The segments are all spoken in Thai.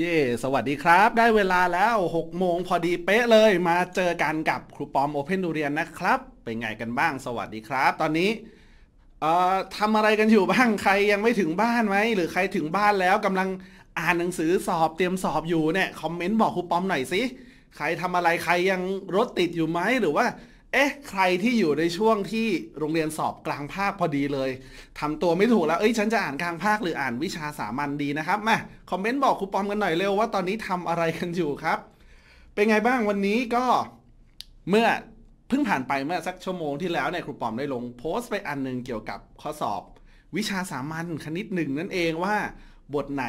เย้สวัสดีครับ ได้เวลาแล้ว 6 โมงพอดีเป๊ะเลย มาเจอกันกับครูปอมโอเพนดูเรียนนะครับ เป็นไงกันบ้างสวัสดีครับ ตอนนี้เอ่อทำอะไรกันอยู่บ้างใครยังไม่ถึงบ้านไหมหรือใครถึงบ้านแล้วกำลังอ่านหนังสือสอบเตรียมสอบอยู่เนี่ยคอมเมนต์บอกครูปอมหน่อยสิใครทำอะไรใครยังรถติดอยู่ไหมหรือว่าเอ๊ะ ใครที่อยู่ในช่วงที่โรงเรียนสอบกลางภาคพอดีเลย ทำตัวไม่ถูกแล้ว เอ้ย ฉันจะอ่านกลางภาคหรืออ่านวิชาสามัญดีนะครับ มา คอมเมนต์บอกครูปอมกันหน่อยเร็วว่าตอนนี้ทำอะไรกันอยู่ครับ เป็นไงบ้างวันนี้ก็เมื่อเพิ่งผ่านไปเมื่อสักชั่วโมงที่แล้วเนี่ยครูปอมได้ลงโพสต์ไปอันนึงเกี่ยวกับข้อสอบวิชาสามัญคณิตหนึ่งนั่นเองว่า บทไหน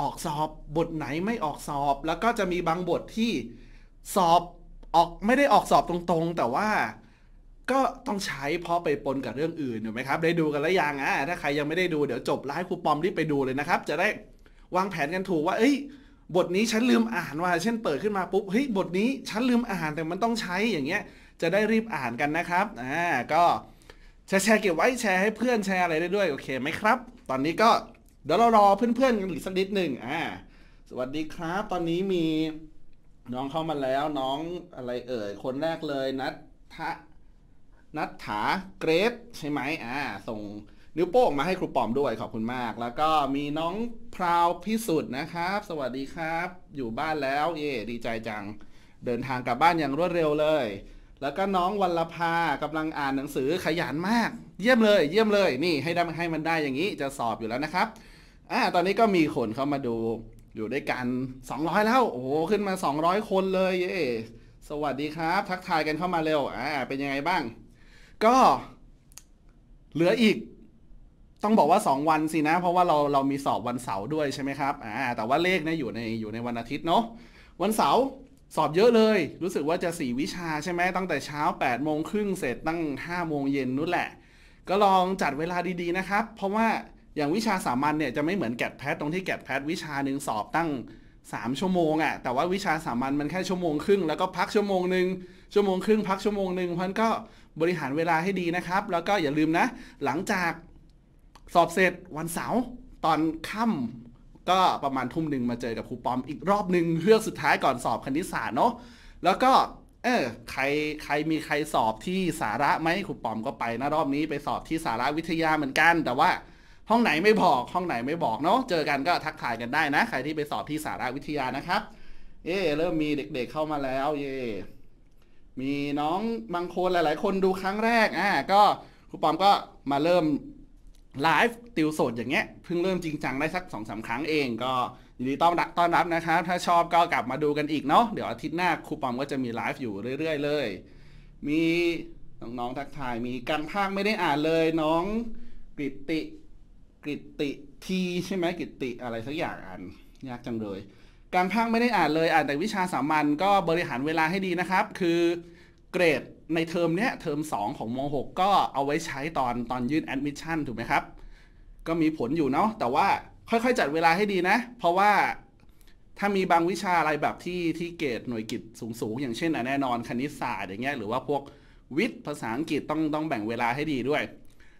ออกสอบบทไหนไม่ออกสอบ แล้วก็จะมีบางบทที่สอบออกไม่ได้ออกสอบตรง ๆ แต่ว่าก็ต้องใช้เพราะไปปนกับเรื่องอื่นถูกไหมครับได้ดูกันแล้วยังอ่ะถ้าใครยังไม่ได้ดู เดี๋ยวจบไลฟ์ครูปอมรีบไปดูเลยนะครับ จะได้วางแผนกันถูกว่าเอ้ย บทนี้ฉันลืมอ่านว่า เช่นเปิดขึ้นมาปุ๊บเฮ้ยบทนี้ฉันลืมอ่านแต่มันต้องใช้อย่างเงี้ยจะได้รีบอ่านกันนะครับอ่าก็แชร์แชร์เก็บไว้แชร์ให้เพื่อนแชร์อะไรได้ด้วยโอเคไหมครับ ตอนนี้ก็เดี๋ยวเรารอเพื่อนๆกันอีกสักนิดหนึ่งอ่าสวัสดีครับ ตอนนี้มีน้องเข้ามาแล้วน้องอะไรเอ่ยคนแรกเลยนัททะนัทถาเกรฟใช่ไหมอ่าส่งนิ้วโป้งมาให้ครูปอมด้วยขอบคุณมาก แล้วก็มีน้องพราวพิสุทธิ์นะครับ สวัสดีครับ อยู่บ้านแล้วเย่ดีใจจังเดินทางกลับบ้านอย่างรวดเร็วเลย แล้วก็น้องวัลภากำลังอ่านหนังสือขยันมาก เยี่ยมเลย เยี่ยมเลยนี่ให้ได้ให้มันได้อย่างนี้จะสอบอยู่แล้วนะครับอ่าตอนนี้ก็มีคนเข้ามาดูอยู่ด้วยกัน 200 แล้ว โอ้โห ขึ้นมา 200 คนเลย เย่สวัสดีครับ ทักทายกันเข้ามาเร็ว อ่า เป็นยังไงบ้าง ก็ เหลืออีก ต้องบอกว่า 2 วันสินะ เพราะว่าเรา เรามีสอบวันเสาร์ด้วยใช่ไหมครับ อ่า แต่ว่าเลขเนี่ยอยู่ใน อยู่ในวันอาทิตย์เนาะ วันเสาร์สอบเยอะเลย รู้สึกว่าจะ 4 วิชาใช่ไหม ตั้งแต่เช้า 8 โมงครึ่งเสร็จตั้ง 5 โมงเย็นนู่นแหละ ก็ลองจัดเวลาดีๆ นะครับ เพราะว่าอย่างวิชาสามัญเนี่ยจะไม่เหมือนแกดแพทตรงที่แกดแพทวิชาหนึ่งสอบตั้ง 3 ชั่วโมงอะ่ะแต่ว่าวิชาสามัญมันแค่ชั่วโมงครึ่งแล้วก็พักชั่วโมงหนึ่งชั่วโมงครึ่งพักชั่วโมงหนึ่งเพราะนั้นก็บริหารเวลาให้ดีนะครับ แล้วก็อย่าลืมนะหลังจากสอบเสร็จวันเสาร์ตอนค่ำก็ประมาณทุ่มหนึ่งมาเจอกับครูปอมอีกรอบหนึ่งเพื่อสุดท้ายก่อนสอบคณิตศาสตร์เนาะแล้วก็เออใครใครมีใครสอบที่สาระไหมครูปอมก็ไปนะรอบนี้ไปสอบที่สาระวิทยาเหมือนกันแต่ว่าห้องไหนไม่บอก ห้องไหนไม่บอกเนาะ เจอกันก็ทักทายกันได้นะ ใครที่ไปสอบที่สาราวิทยานะครับเย่เริ่มมีเด็กๆเข้ามาแล้ว เย่มีน้องบางคนหลายๆคนดูครั้งแรกอ่าก็ครูปอมก็มาเริ่มไลฟ์ติวสดอย่างเงี้ย เพิ่งเริ่มจริงจังได้สักสองสาครั้งเอง ก็ยินดีต้อนรับต้อนรับนะครับ ถ้าชอบก็กลับมาดูกันอีกเนาะ เดี๋ยวอาทิตย์หน้าครูปอมก็จะมีไลฟ์อยู่เรื่อยๆเลย มีน้องๆทักทาย มีการภาคไม่ได้อ่านเลย น้องกิติกิตติทีใช่ไหมกิติอะไรสักอย่างอ่านยากจังเลย การพังไม่ได้อ่านเลยอ่านแต่วิชาสามัญก็บริหารเวลาให้ดีนะครับ คือเกรดในเทอมเนี้ยเทอม2 ของม .6 ก็เอาไว้ใช้ตอนตอนยื่นแอดมิชชั่นถูกไหมครับก็มีผลอยู่เนาะแต่ว่าค่อยๆ จัดเวลาให้ดีนะ เพราะว่าถ้ามีบางวิชาอะไรแบบที่ที่เกรดหน่วยกิจสูงๆ อย่างเช่น แน่นอนคณิตศาสตร์อย่างเงี้ยหรือว่าพวกวิทย์ภาษาอังกฤษต้องต้องแบ่งเวลาให้ดีด้วย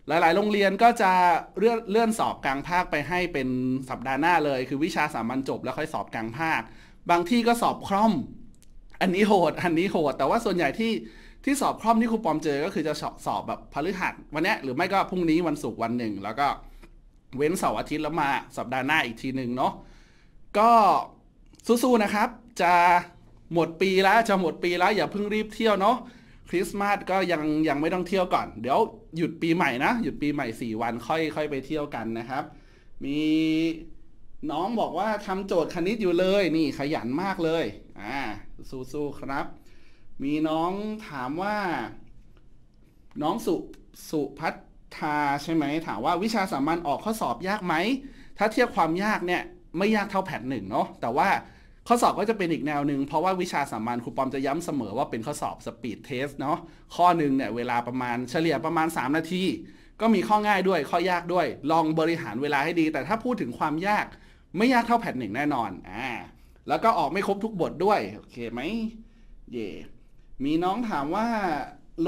หลาย ๆ โรงเรียนก็จะเลื่อนเลื่อนสอบกลางภาคไปให้เป็นสัปดาห์หน้าเลย คือวิชาสามัญจบแล้วค่อยสอบกลางภาค บางที่ก็สอบคร่อม อันนี้โหด อันนี้โหด แต่ว่าส่วนใหญ่ที่ที่สอบคร่อมที่ครูปอมเจอ ก็คือจะสอบแบบพฤหัสวันนี้หรือไม่ก็พรุ่งนี้วันศุกร์วันหนึ่งแล้วก็เว้นเสาร์อาทิตย์แล้วมาสัปดาห์หน้าอีกทีหนึ่งเนาะ ก็สู้ๆนะครับ จะหมดปีแล้วจะหมดปีแล้วอย่าเพิ่งรีบเที่ยวเนาะคริสต์มาสก็ยังยังไม่ต้องเที่ยวก่อน เดี๋ยวหยุดปีใหม่นะหยุดปีใหม่สี่วัน ค่อยค่อยไปเที่ยวกันนะครับ มีน้องบอกว่าทำโจทย์คณิตอยู่เลยนี่ขยันมากเลยอ่าสู้ๆครับ มีน้องถามว่า น้องสุสุพัฒทาใช่ไหมถามว่าวิชาสามัญออกข้อสอบยากไหม ถ้าเทียบความยากเนี่ย ไม่ยากเท่าแผ่นหนึ่งเนาะแต่ว่าข้อสอบก็จะเป็นอีกแนวหนึ่งเพราะว่าวิชาสามัญครูปอมจะย้ำเสมอว่าเป็นข้อสอบสปีดเทสเนาะข้อหนึ่งเนี่ยเวลาประมาณเฉลี่ยประมาณ 3 นาที ก็มีข้อง่ายด้วยข้อยากด้วยลองบริหารเวลาให้ดี แต่ถ้าพูดถึงความยากไม่ยากเท่าแผ่นหนึ่งแน่นอนอ่าแล้วก็ออกไม่ครบทุกบทด้วย โอเคไหมเย่ มีน้องถามว่า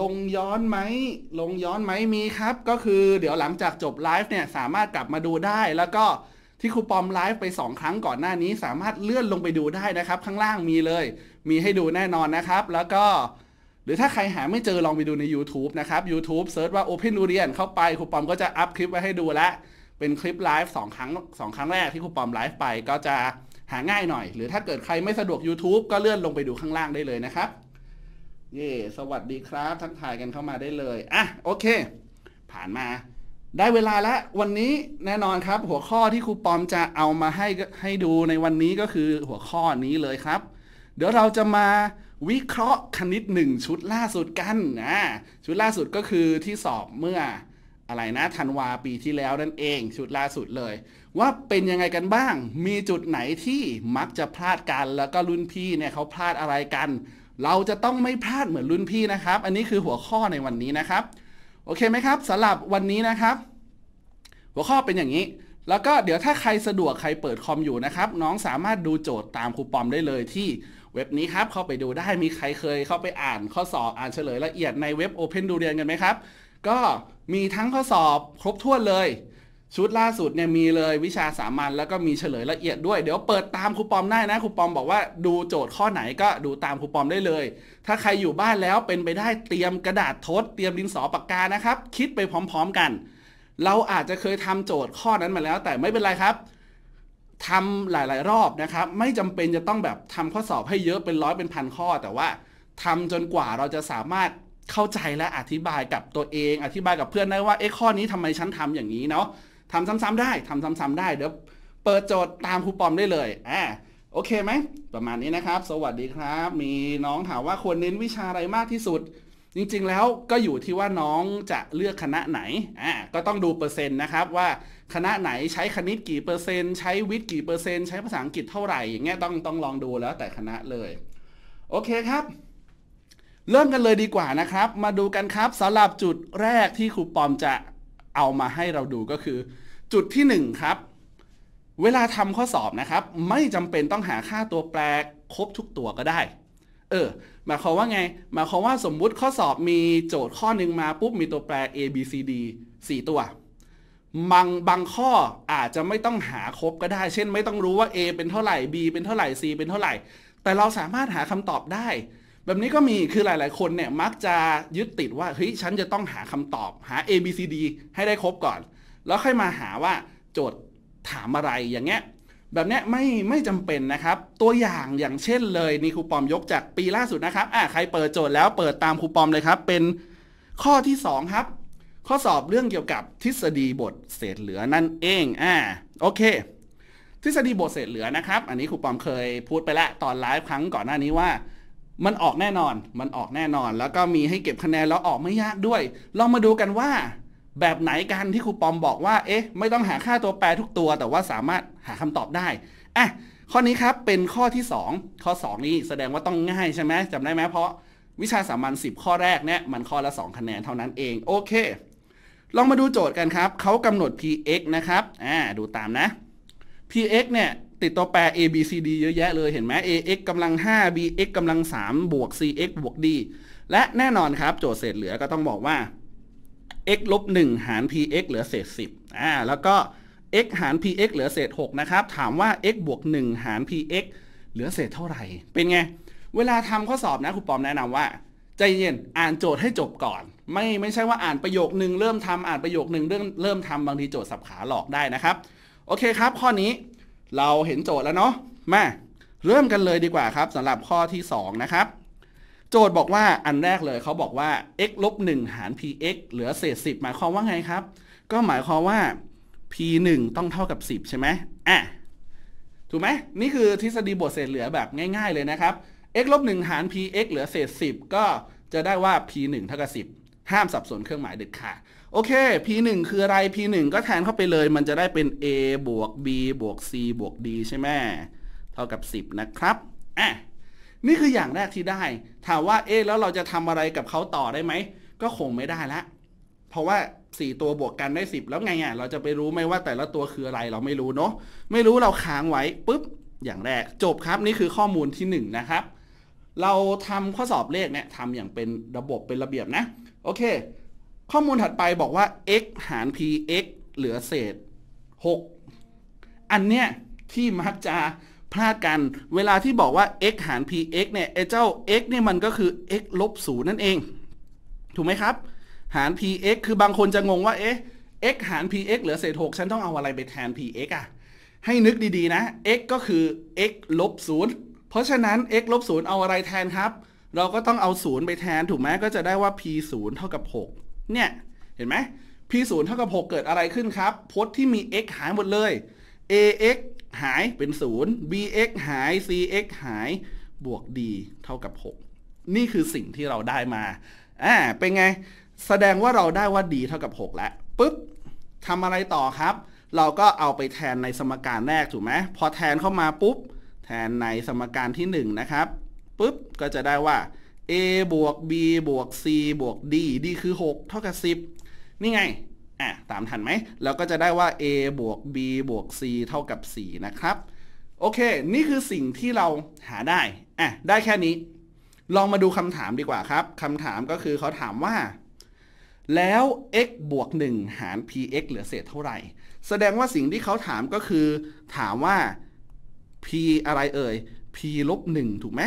ลงย้อนไหมลงย้อนไหมมีครับ ก็คือเดี๋ยวหลังจากจบไลฟ์เนี่ยสามารถกลับมาดูได้แล้วก็ที่ครูปอมไลฟ์ไป 2 ครั้งก่อนหน้านี้ สามารถเลื่อนลงไปดูได้นะครับ ข้างล่างมีเลย มีให้ดูแน่นอนนะครับ แล้วก็ หรือถ้าใครหาไม่เจอลองไปดูใน YouTube นะครับ YouTube เซิร์ชว่า Open ู u r i a n เข้าไปครูปอมก็จะอัพคลิปไว้ให้ดูละเป็นคลิปไลฟ์2ครั้ง2ครั้งแรกที่ครูปอมไลฟ์ไปก็จะหาง่ายหน่อย หรือถ้าเกิดใครไม่สะดวก YouTube ก็เลื่อนลงไปดูข้างล่างได้เลยนะครับ เย่สวัสดีครับ ทักทายกันเข้ามาได้เลยอ่ะโอเค ผ่านมาได้เวลาแล้ววันนี้แน่นอนครับ หัวข้อที่ครูปอมจะเอามาให้ให้ดูในวันนี้ก็คือหัวข้อนี้เลยครับ เดี๋ยวเราจะมาวิเคราะห์คณิตหนึ่ง ชุดล่าสุดกันนะชุดล่าสุดก็คือที่สอบเมื่ออะไรนะธันวาปีที่แล้วนั่นเองชุดล่าสุดเลย ว่าเป็นยังไงกันบ้าง มีจุดไหนที่มักจะพลาดกัน แล้วก็รุ่นพี่เนี่ยเขาพลาดอะไรกัน เราจะต้องไม่พลาดเหมือนรุ่นพี่นะครับ อันนี้คือหัวข้อในวันนี้นะครับโอเคไหมครับสำหรับวันนี้นะครับ หัวข้อเป็นอย่างนี้ แล้วก็เดี๋ยวถ้าใครสะดวกใครเปิดคอมอยู่นะครับ น้องสามารถดูโจทย์ตามครูปอมได้เลยที่เว็บนี้ครับเข้าไปดูได้มีใครเคยเข้าไปอ่านข้อสอบ อ่านเฉลยละเอียดในเว็บ Open ดูเรียนกันไหมครับ ก็มีทั้งข้อสอบครบถ้วนเลยชุดล่าสุดเนี่ยมีเลยวิชาสามัญแล้วก็มีเฉลยละเอียดด้วย เดี๋ยวเปิดตามครูปอมได้นะ ครูปอมบอกว่าดูโจทย์ข้อไหนก็ดูตามครูปอมได้เลย ถ้าใครอยู่บ้านแล้วเป็นไปได้เตรียมกระดาษทดเตรียมดินสอปากกานะครับ คิดไปพร้อมๆกัน เราอาจจะเคยทำโจทย์ข้อนั้นมาแล้ว แต่ไม่เป็นไรครับทำหลายๆรอบนะครับ ไม่จำเป็นจะต้องแบบทำข้อสอบให้เยอะเป็นร้อยเป็นพันข้อ แต่ว่าทำจนกว่าเราจะสามารถเข้าใจและอธิบายกับตัวเองอธิบายกับเพื่อนได้ว่าเอ๊ะข้อนี้ทำไมฉันทำอย่างนี้เนาะทำซ้ำๆได้ทำซ้ำๆได้เดี๋ยวเปิดโจทย์ตามครูปอมได้เลยอ่าโอเคไหมประมาณนี้นะครับ สวัสดีครับ มีน้องถามว่าควรเน้นวิชาอะไรมากที่สุด จริง ๆแล้วก็อยู่ที่ว่าน้องจะเลือกคณะไหนอ่าก็ต้องดูเปอร์เซ็นต์นะครับ ว่าคณะไหนใช้คณิตกี่เปอร์เซ็นต์ใช้วิทย์กี่เปอร์เซ็นต์ใช้ภาษาอังกฤษเท่าไหร่อย่างเงี้ยต้องต้องลองดูแล้วแต่คณะเลย โอเคครับ เริ่มกันเลยดีกว่านะครับ มาดูกันครับสำหรับจุดแรกที่ครูปอมจะเอามาให้เราดูก็คือ จุดที่1ครับ เวลาทำข้อสอบนะครับไม่จำเป็นต้องหาค่าตัวแปรครบทุกตัวก็ได้เออหมายความว่าไงหมายความว่าสมมุติข้อสอบมีโจทย์ข้อหนึ่งมาปุ๊บมีตัวแปร a b c d 4 ตัว บางบางข้ออาจจะไม่ต้องหาครบก็ได้ เช่นไม่ต้องรู้ว่า a เป็นเท่าไหร่ b เป็นเท่าไหร่ c เป็นเท่าไหร่ แต่เราสามารถหาคำตอบได้แบบนี้ก็มีคือหลาย ๆ คน เนี่ยมักจะยึดติดว่าเฮ้ยฉันจะต้องหาคำตอบหา A B C D ให้ได้ครบก่อน แล้วค่อยมาหาว่าโจทย์ถามอะไรอย่างเงี้ยแบบเนี้ยไม่ไม่จำเป็นนะครับ ตัวอย่างอย่างเช่นเลยนี่ครูปอมยกจากปีล่าสุดนะครับ อ่ะใครเปิดโจทย์แล้วเปิดตามครูปอมเลยครับเป็นข้อที่2ครับข้อสอบเรื่องเกี่ยวกับทฤษฎีบทเศษเหลือนั่นเองอ่าโอเค ทฤษฎีบทเศษเหลือนะครับอันนี้ครูปอมเคยพูดไปแล้ว ตอนไลฟ์ครั้งก่อนหน้านี้ว่ามันออกแน่นอน มันออกแน่นอน แล้วก็มีให้เก็บคะแนนแล้วออกไม่ยากด้วย ลองมาดูกันว่า แบบไหนกันที่ครูปอมบอกว่า เอ๊ะ ไม่ต้องหาค่าตัวแปรทุกตัว แต่ว่าสามารถหาคำตอบได้อ่ะข้อนี้ครับเป็นข้อที่ 2 ข้อ 2 นี้ แสดงว่าต้องง่ายใช่ไหมจำได้ไหมเพราะวิชาสามัญ10 ข้อแรกเนี่ย มันข้อละ 2 คะแนนเท่านั้นเอง โอเค ลองมาดูโจทย์กันครับ เขากำหนด px นะครับ อ่า ดูตามนะ px เนี่ยติดตัวแปร a b c d เยอะแยะเลยเห็นไหม a x กำลัง 5 b x กำลัง 3 บวก c x บวก d และแน่นอนครับโจทย์เศษเหลือก็ต้องบอกว่า x ลบ1หาร p x เหลือเศษ 10อ่าแล้วก็ x หาร p x เหลือเศษ6นะครับ ถามว่า x บวก 1 หาร p x เหลือเศษเท่าไหร่ เป็นไง เวลาทำข้อสอบนะครูปอมแนะนำว่า ใจเย็น อ่านโจทย์ให้จบก่อน ไม่ไม่ใช่ว่าอ่านประโยคหนึ่งเริ่มทำอ่านประโยคหนึ่งเริ่มเริ่มทำบางทีโจทย์สับขาหลอกได้นะครับ โอเคครับ ข้อนี้เราเห็นโจทย์แล้วเนาะมาเริ่มกันเลยดีกว่าครับสำหรับข้อที่ 2 นะครับ โจทย์บอกว่าอันแรกเลยเขาบอกว่า x ลบ1หาร px เหลือเศษ 10 หมายความว่าไงครับ ก็หมายความว่า p 1ต้องเท่ากับ 10ใช่ไหมอ่ะถูกไหมนี่คือทฤษฎีบทเศษเหลือแบบง่ายๆเลยนะครับ x ลบ1หาร px เหลือเศษ 10 ก็จะได้ว่า p 1เท่ากับ10 ห้ามสับสนเครื่องหมายเด็ดขาดโอเค p1 คืออะไร p1 ก็แทนเข้าไปเลย มันจะได้เป็น a บวก b บวก c บวก d ใช่ไหม เท่ากับ 10 นะครับอ่ะนี่คืออย่างแรกที่ได้ ถามว่าเอ๊แล้วเราจะทำอะไรกับเขาต่อได้ไหม ก็คงไม่ได้ละ เพราะว่า 4 ตัวบวกกันได้ 10 แล้วไงอ่ะเราจะไปรู้ไหมว่าแต่ละตัวคืออะไรเราไม่รู้เนาะ ไม่รู้เราค้างไว้ปุ๊บ อย่างแรก จบครับนี่คือข้อมูลที่ 1 นะครับ เราทำข้อสอบเลขเนี่ยทำอย่างเป็นระบบเป็นระเบียบนะโอเคข้อมูลถัดไปบอกว่า x หาร p x เหลือเศษ 6 อันเนี้ยที่มักจะพลาดกัน เวลาที่บอกว่า x หาร p x เนี่ยไอ้เจ้า x เนี่ยมันก็คือ x ลบศูนย์นั่นเอง ถูกไหมครับ หาร p x คือบางคนจะงงว่า เอ๊ะ x หาร p x เหลือเศษ 6 ฉันต้องเอาอะไรไปแทน p x อ่ะให้นึกดี ๆ นะ x ก็คือ x ลบศูนย์เพราะฉะนั้น x ลบศูนย์เอาอะไรแทนครับ เราก็ต้องเอาศูนย์ไปแทน ถูกไหมก็จะได้ว่า p ศูนย์เท่ากับ6เนี่ย เห็นไหม p ์เท่ากับ6เกิดอะไรขึ้นครับพจน์ที่มี x หายหมดเลย ax หายเป็น 0 bx หาย cx หาย บวก d เท่ากับ 6 นี่คือสิ่งที่เราได้มาอ่าเป็นไงแสดงว่าเราได้ว่า d เท่ากับ 6 แล้วปุ๊บทำอะไรต่อครับ เราก็เอาไปแทนในสมการแรกถูกไหมพอแทนเข้ามาปุ๊บ แทนในสมการที่1นะครับปุ๊บก็จะได้ว่า a บวก b บวก c บวก d d คือ 6 เท่ากับ 10 นี่ไงอ่ะตามทันไหม แล้วก็จะได้ว่า a บวก b บวก c เท่ากับ 4 นะครับ โอเค นี่คือสิ่งที่เราหาได้อ่ะได้แค่นี้ ลองมาดูคำถามดีกว่าครับคำถามก็คือเขาถามว่า แล้ว x บวก 1 หาร px เหลือเศษเท่าไหร่ แสดงว่าสิ่งที่เขาถามก็คือ ถามว่า p อะไรเอ่ย p ลบ1ถูกไหม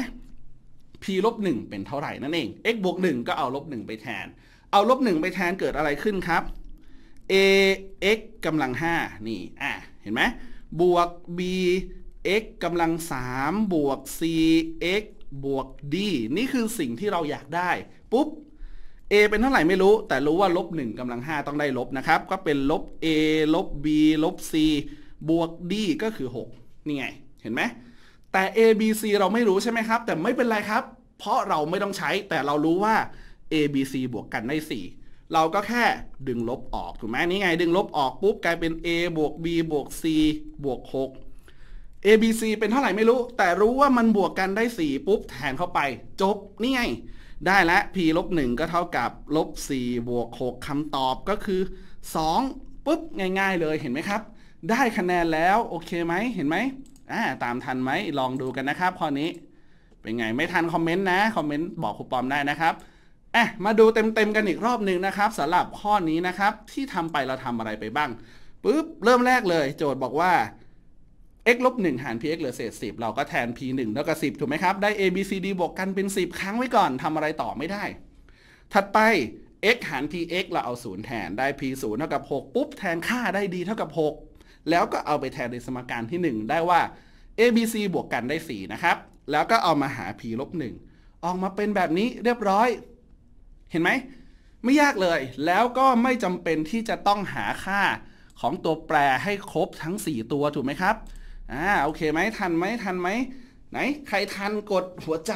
p ลบ1เป็นเท่าไหร่นั่นเอง x บวก1ก็เอาลบ1ไปแทน เอาลบ1ไปแทนเกิดอะไรขึ้นครับ a x กำลัง5นี่ อ่ะ เห็นไหมบวก b x กำลัง3บวก c x บวก d นี่คือสิ่งที่เราอยากได้ ปุ๊บ a เป็นเท่าไหร่ไม่รู้ แต่รู้ว่าลบ1กำลัง5ต้องได้ลบนะครับ ก็เป็นลบ a ลบ b ลบ c บวก d ก็คือ 6 นี่ไง เห็นไหมแต่ A B C เราไม่รู้ใช่ไหมครับ แต่ไม่เป็นไรครับ เพราะเราไม่ต้องใช้แต่เรารู้ว่า A B C บวกกันได้ 4 เราก็แค่ดึงลบออกถูกไหมนี่ไง ดึงลบออกปุ๊บกลายเป็น A บวก B บวก C บวก 6 A B C เป็นเท่าไหร่ไม่รู้ แต่รู้ว่ามันบวกกันได้ 4 ปุ๊บแทนเข้าไปจบนี่ไง ได้แล้ว p ลบ 1 ก็เท่ากับลบ4บวก 6 คำตอบก็คือ 2 ปุ๊บง่าย ๆ เลยเห็นไหมครับ ได้คะแนนแล้วโอเคไหมเห็นไหมอ่าตามทันไหมลองดูกันนะครับข้อนี้เป็นไงไม่ทันคอมเมนต์นะ คอมเมนต์บอกครูปอมได้นะครับอ่ะมาดูเต็มๆกันอีกรอบหนึ่งนะครับสำหรับข้อนี้นะครับที่ทำไปเราทำอะไรไปบ้างปุ๊บ เริ่มแรกเลยโจทย์บอกว่า x ลบหหาร px เหลือเศษสิเราก็แทน p 1แล้วก็สิถูกไหมครับ ได้ a b c d บวกกันเป็น 10 ครั้งไว้ก่อนทำอะไรต่อไม่ได้ ถัดไป x หาร px เราเอา0แทนได้ p 0เท่ากับ6ปุ๊บแทนค่าได้ d เท่ากับ6แล้วก็เอาไปแทนในสมการที่ 1 ได้ว่า a b c บวกกันได้ 4 นะครับ แล้วก็เอามาหา p ลบ1ออกมาเป็นแบบนี้เรียบร้อย เห็นไหม ไม่ยากเลย แล้วก็ไม่จำเป็นที่จะต้องหาค่าของตัวแปรให้ครบทั้ง 4 ตัวถูกไหมครับ อ่า โอเคไหมทันไหมทันไหม ไหน ใครทันกดหัวใจ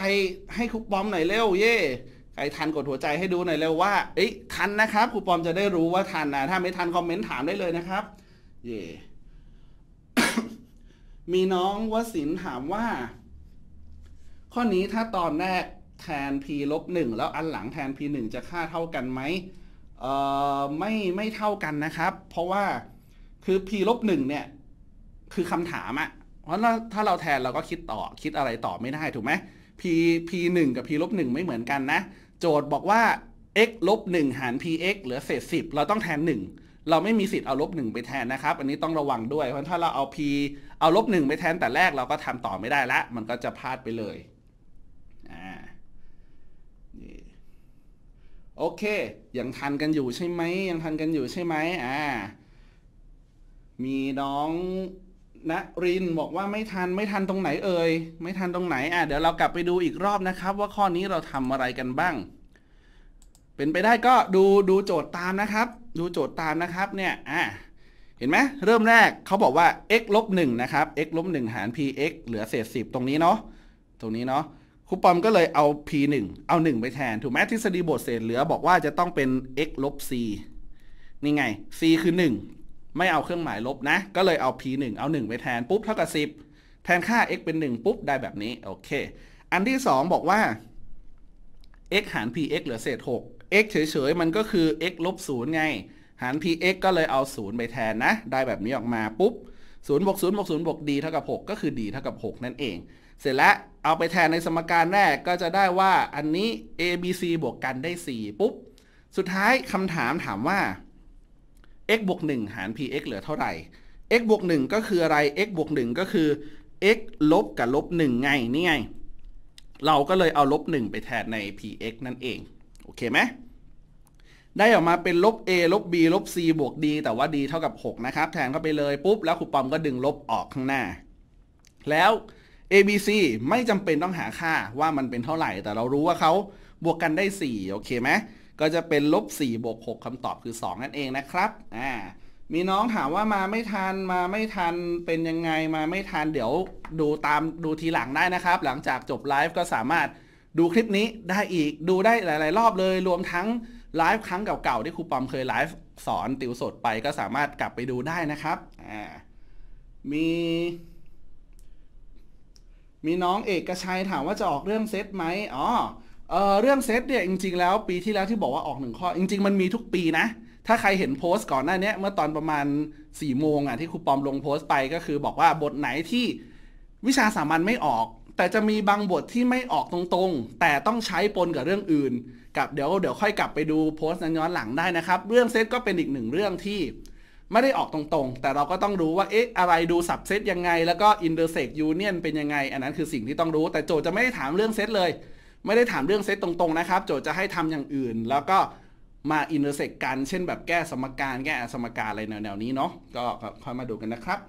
ให้ครูปอมหน่อยเร็ว เย่ใครทันกดหัวใจให้ดูหน่อยเร็วว่า เอ้ะทันนะครับครูปอมจะได้รู้ว่าทันนะ ถ้าไม่ทันคอมเมนต์ถามได้เลยนะครับ เย่ yeah. มีน้องวสินถามว่า ข้อนี้ถ้าตอนแรกแทน p ลบหนึ่งแล้วอันหลังแทน p 1จะค่าเท่ากันไหม ไม่ไม่เท่ากันนะครับ เพราะว่าคือ p ลบหนึ่งเนี่ยคือคำถามอะเพราะถ้าเราแทนเราก็คิดต่อคิดอะไรต่อไม่ได้ ถูกไหม p p งกับ p ลบหนึ่งไม่เหมือนกันนะ โจทย์บอกว่า x ลบหนึ่งหาร p x เหลือเศษสิบเราต้องแทนหนึ่งเราไม่มีสิทธิ์เอาลบหนึ่งไปแทนนะครับ อันนี้ต้องระวังด้วย เพราะถ้าเราเอา p เอาลบหนึ่งไปแทนแต่แรกเราก็ทำต่อไม่ได้ละ มันก็จะพลาดไปเลยอ่าโอเค ยังทันกันอยู่ใช่ไหมยังทันกันอยู่ใช่ไหมอ่า มีน้องนะรินบอกว่าไม่ทัน ไม่ทันตรงไหนเอ่ย ไม่ทันตรงไหน อ่ะเดี๋ยวเรากลับไปดูอีกรอบนะครับ ว่าข้อนี้เราทำอะไรกันบ้าง เป็นไปได้ก็ดูดูโจทย์ตามนะครับดูโจทย์ตามนะครับเนี่ย อ่ะเห็นไหม เริ่มแรกเขาบอกว่า x ลบหนะครับ x ลบงหาร px เหลือเศษ 10 ตรงนี้เนาะ ตรงนี้เนาะครูปอมก็เลยเอา p 1 เอา 1 ไปแทน ถูกไหมทฤษฎีบทเศษเหลือบอกว่าจะต้องเป็น x ลบ c นี่ไง c คือ 1 ไม่เอาเครื่องหมายลบนะ ก็เลยเอา p 1 เอา 1 ไปแทนปุ๊บเท่ากับ 10 แทนค่า x เป็น 1 ปุ๊บได้แบบนี้โอเค อันที่2บอกว่า x หาร px เหลือเศษ 6 x เฉยๆ มันก็คือ x ลบศูนย์ไง หาร px ก็เลยเอาศูนย์ไปแทน นะ ได้แบบนี้ออกมา ปุ๊บ0บวก0บวก0บวก d เท่ากับ 6 ก็คือ d เท่ากับ 6 นั่นเอง เสร็จแล้ว เอาไปแทนในสมการแรก ก็จะได้ว่า อันนี้ a b c บวกกันได้ 4 ปุ๊บ สุดท้ายคำถามถามว่า x บวก1 หาร px เหลือเท่าไหร่ x บวก1 ก็คืออะไร x บวก1 ก็คือ x ลบกับลบ1ไง นี่ไง เราก็เลยเอาลบ1ไปแทนใน px นั่นเองโอเคไหมได้ออกมาเป็นลบ a ลบ b ลบ c บวก d แต่ว่า d เท่ากับ6นะครับแทนเข้าไปเลยปุ๊บแล้วครูปอมก็ดึงลบออกข้างหน้า แล้ว a b c ไม่จำเป็นต้องหาค่าว่ามันเป็นเท่าไหร่ แต่เรารู้ว่าเขาบวกกันได้ 4 โอเคไหมก็จะเป็นลบ 4 บวก 6คำตอบคือ 2 นั่นเองนะครับอ่ามีน้องถามว่ามาไม่ทันมาไม่ทันเป็นยังไงมาไม่ทันเดี๋ยวดูตามดูทีหลังได้นะครับ หลังจากจบไลฟ์ก็สามารถดูคลิปนี้ได้อีกดูได้หลาย ๆ รอบเลยรวมทั้งไลฟ์ครั้งเก่า ๆ ที่ครูปอมเคยไลฟ์สอนติวสดไป ก็สามารถกลับไปดูได้นะครับอ่ามี มีน้องเอกชัย ถามว่าจะออกเรื่องเซตไหมอ๋อเออเรื่องเซตเนี่ย จริง ๆ แล้วปีที่แล้วที่บอกว่าออกหนึ่งข้อ จริงๆ มันมีทุกปีนะ ถ้าใครเห็นโพสต์ก่อนหน้านี้เมื่อตอนประมาณ4ี่โมงอ่ะที่ครูปอมลงโพสต์ไปก็คือบอกว่าบทไหนที่วิชาสามัญไม่ออกแต่จะมีบางบทที่ไม่ออกตรงๆ แต่ต้องใช้ปนกับเรื่องอื่น กับเดี๋ยวเดี๋ยวค่อยกลับไปดูโพสต์นั้นย้อนหลังได้นะครับ เรื่องเซตก็เป็นอีกหนึ่งเรื่องที่ไม่ได้ออกตรงๆ แต่เราก็ต้องรู้ว่า เอ๊ะ อะไรดูสับเซตยังไง แล้วก็อินเตอร์เซกยูเนียนเป็นยังไง อันนั้นคือสิ่งที่ต้องรู้ แต่โจจะไม่ได้ถามเรื่องเซตเลย ไม่ได้ถามเรื่องเซตตรงๆ นะครับ โจจะให้ทำอย่างอื่น แล้วก็มาอินเตอร์เซกกัน เช่น แบบแก้สมการ แก้อสมการอะไรแนวๆนี้เนาะ ก็ค่อยมาดูกันนะครับ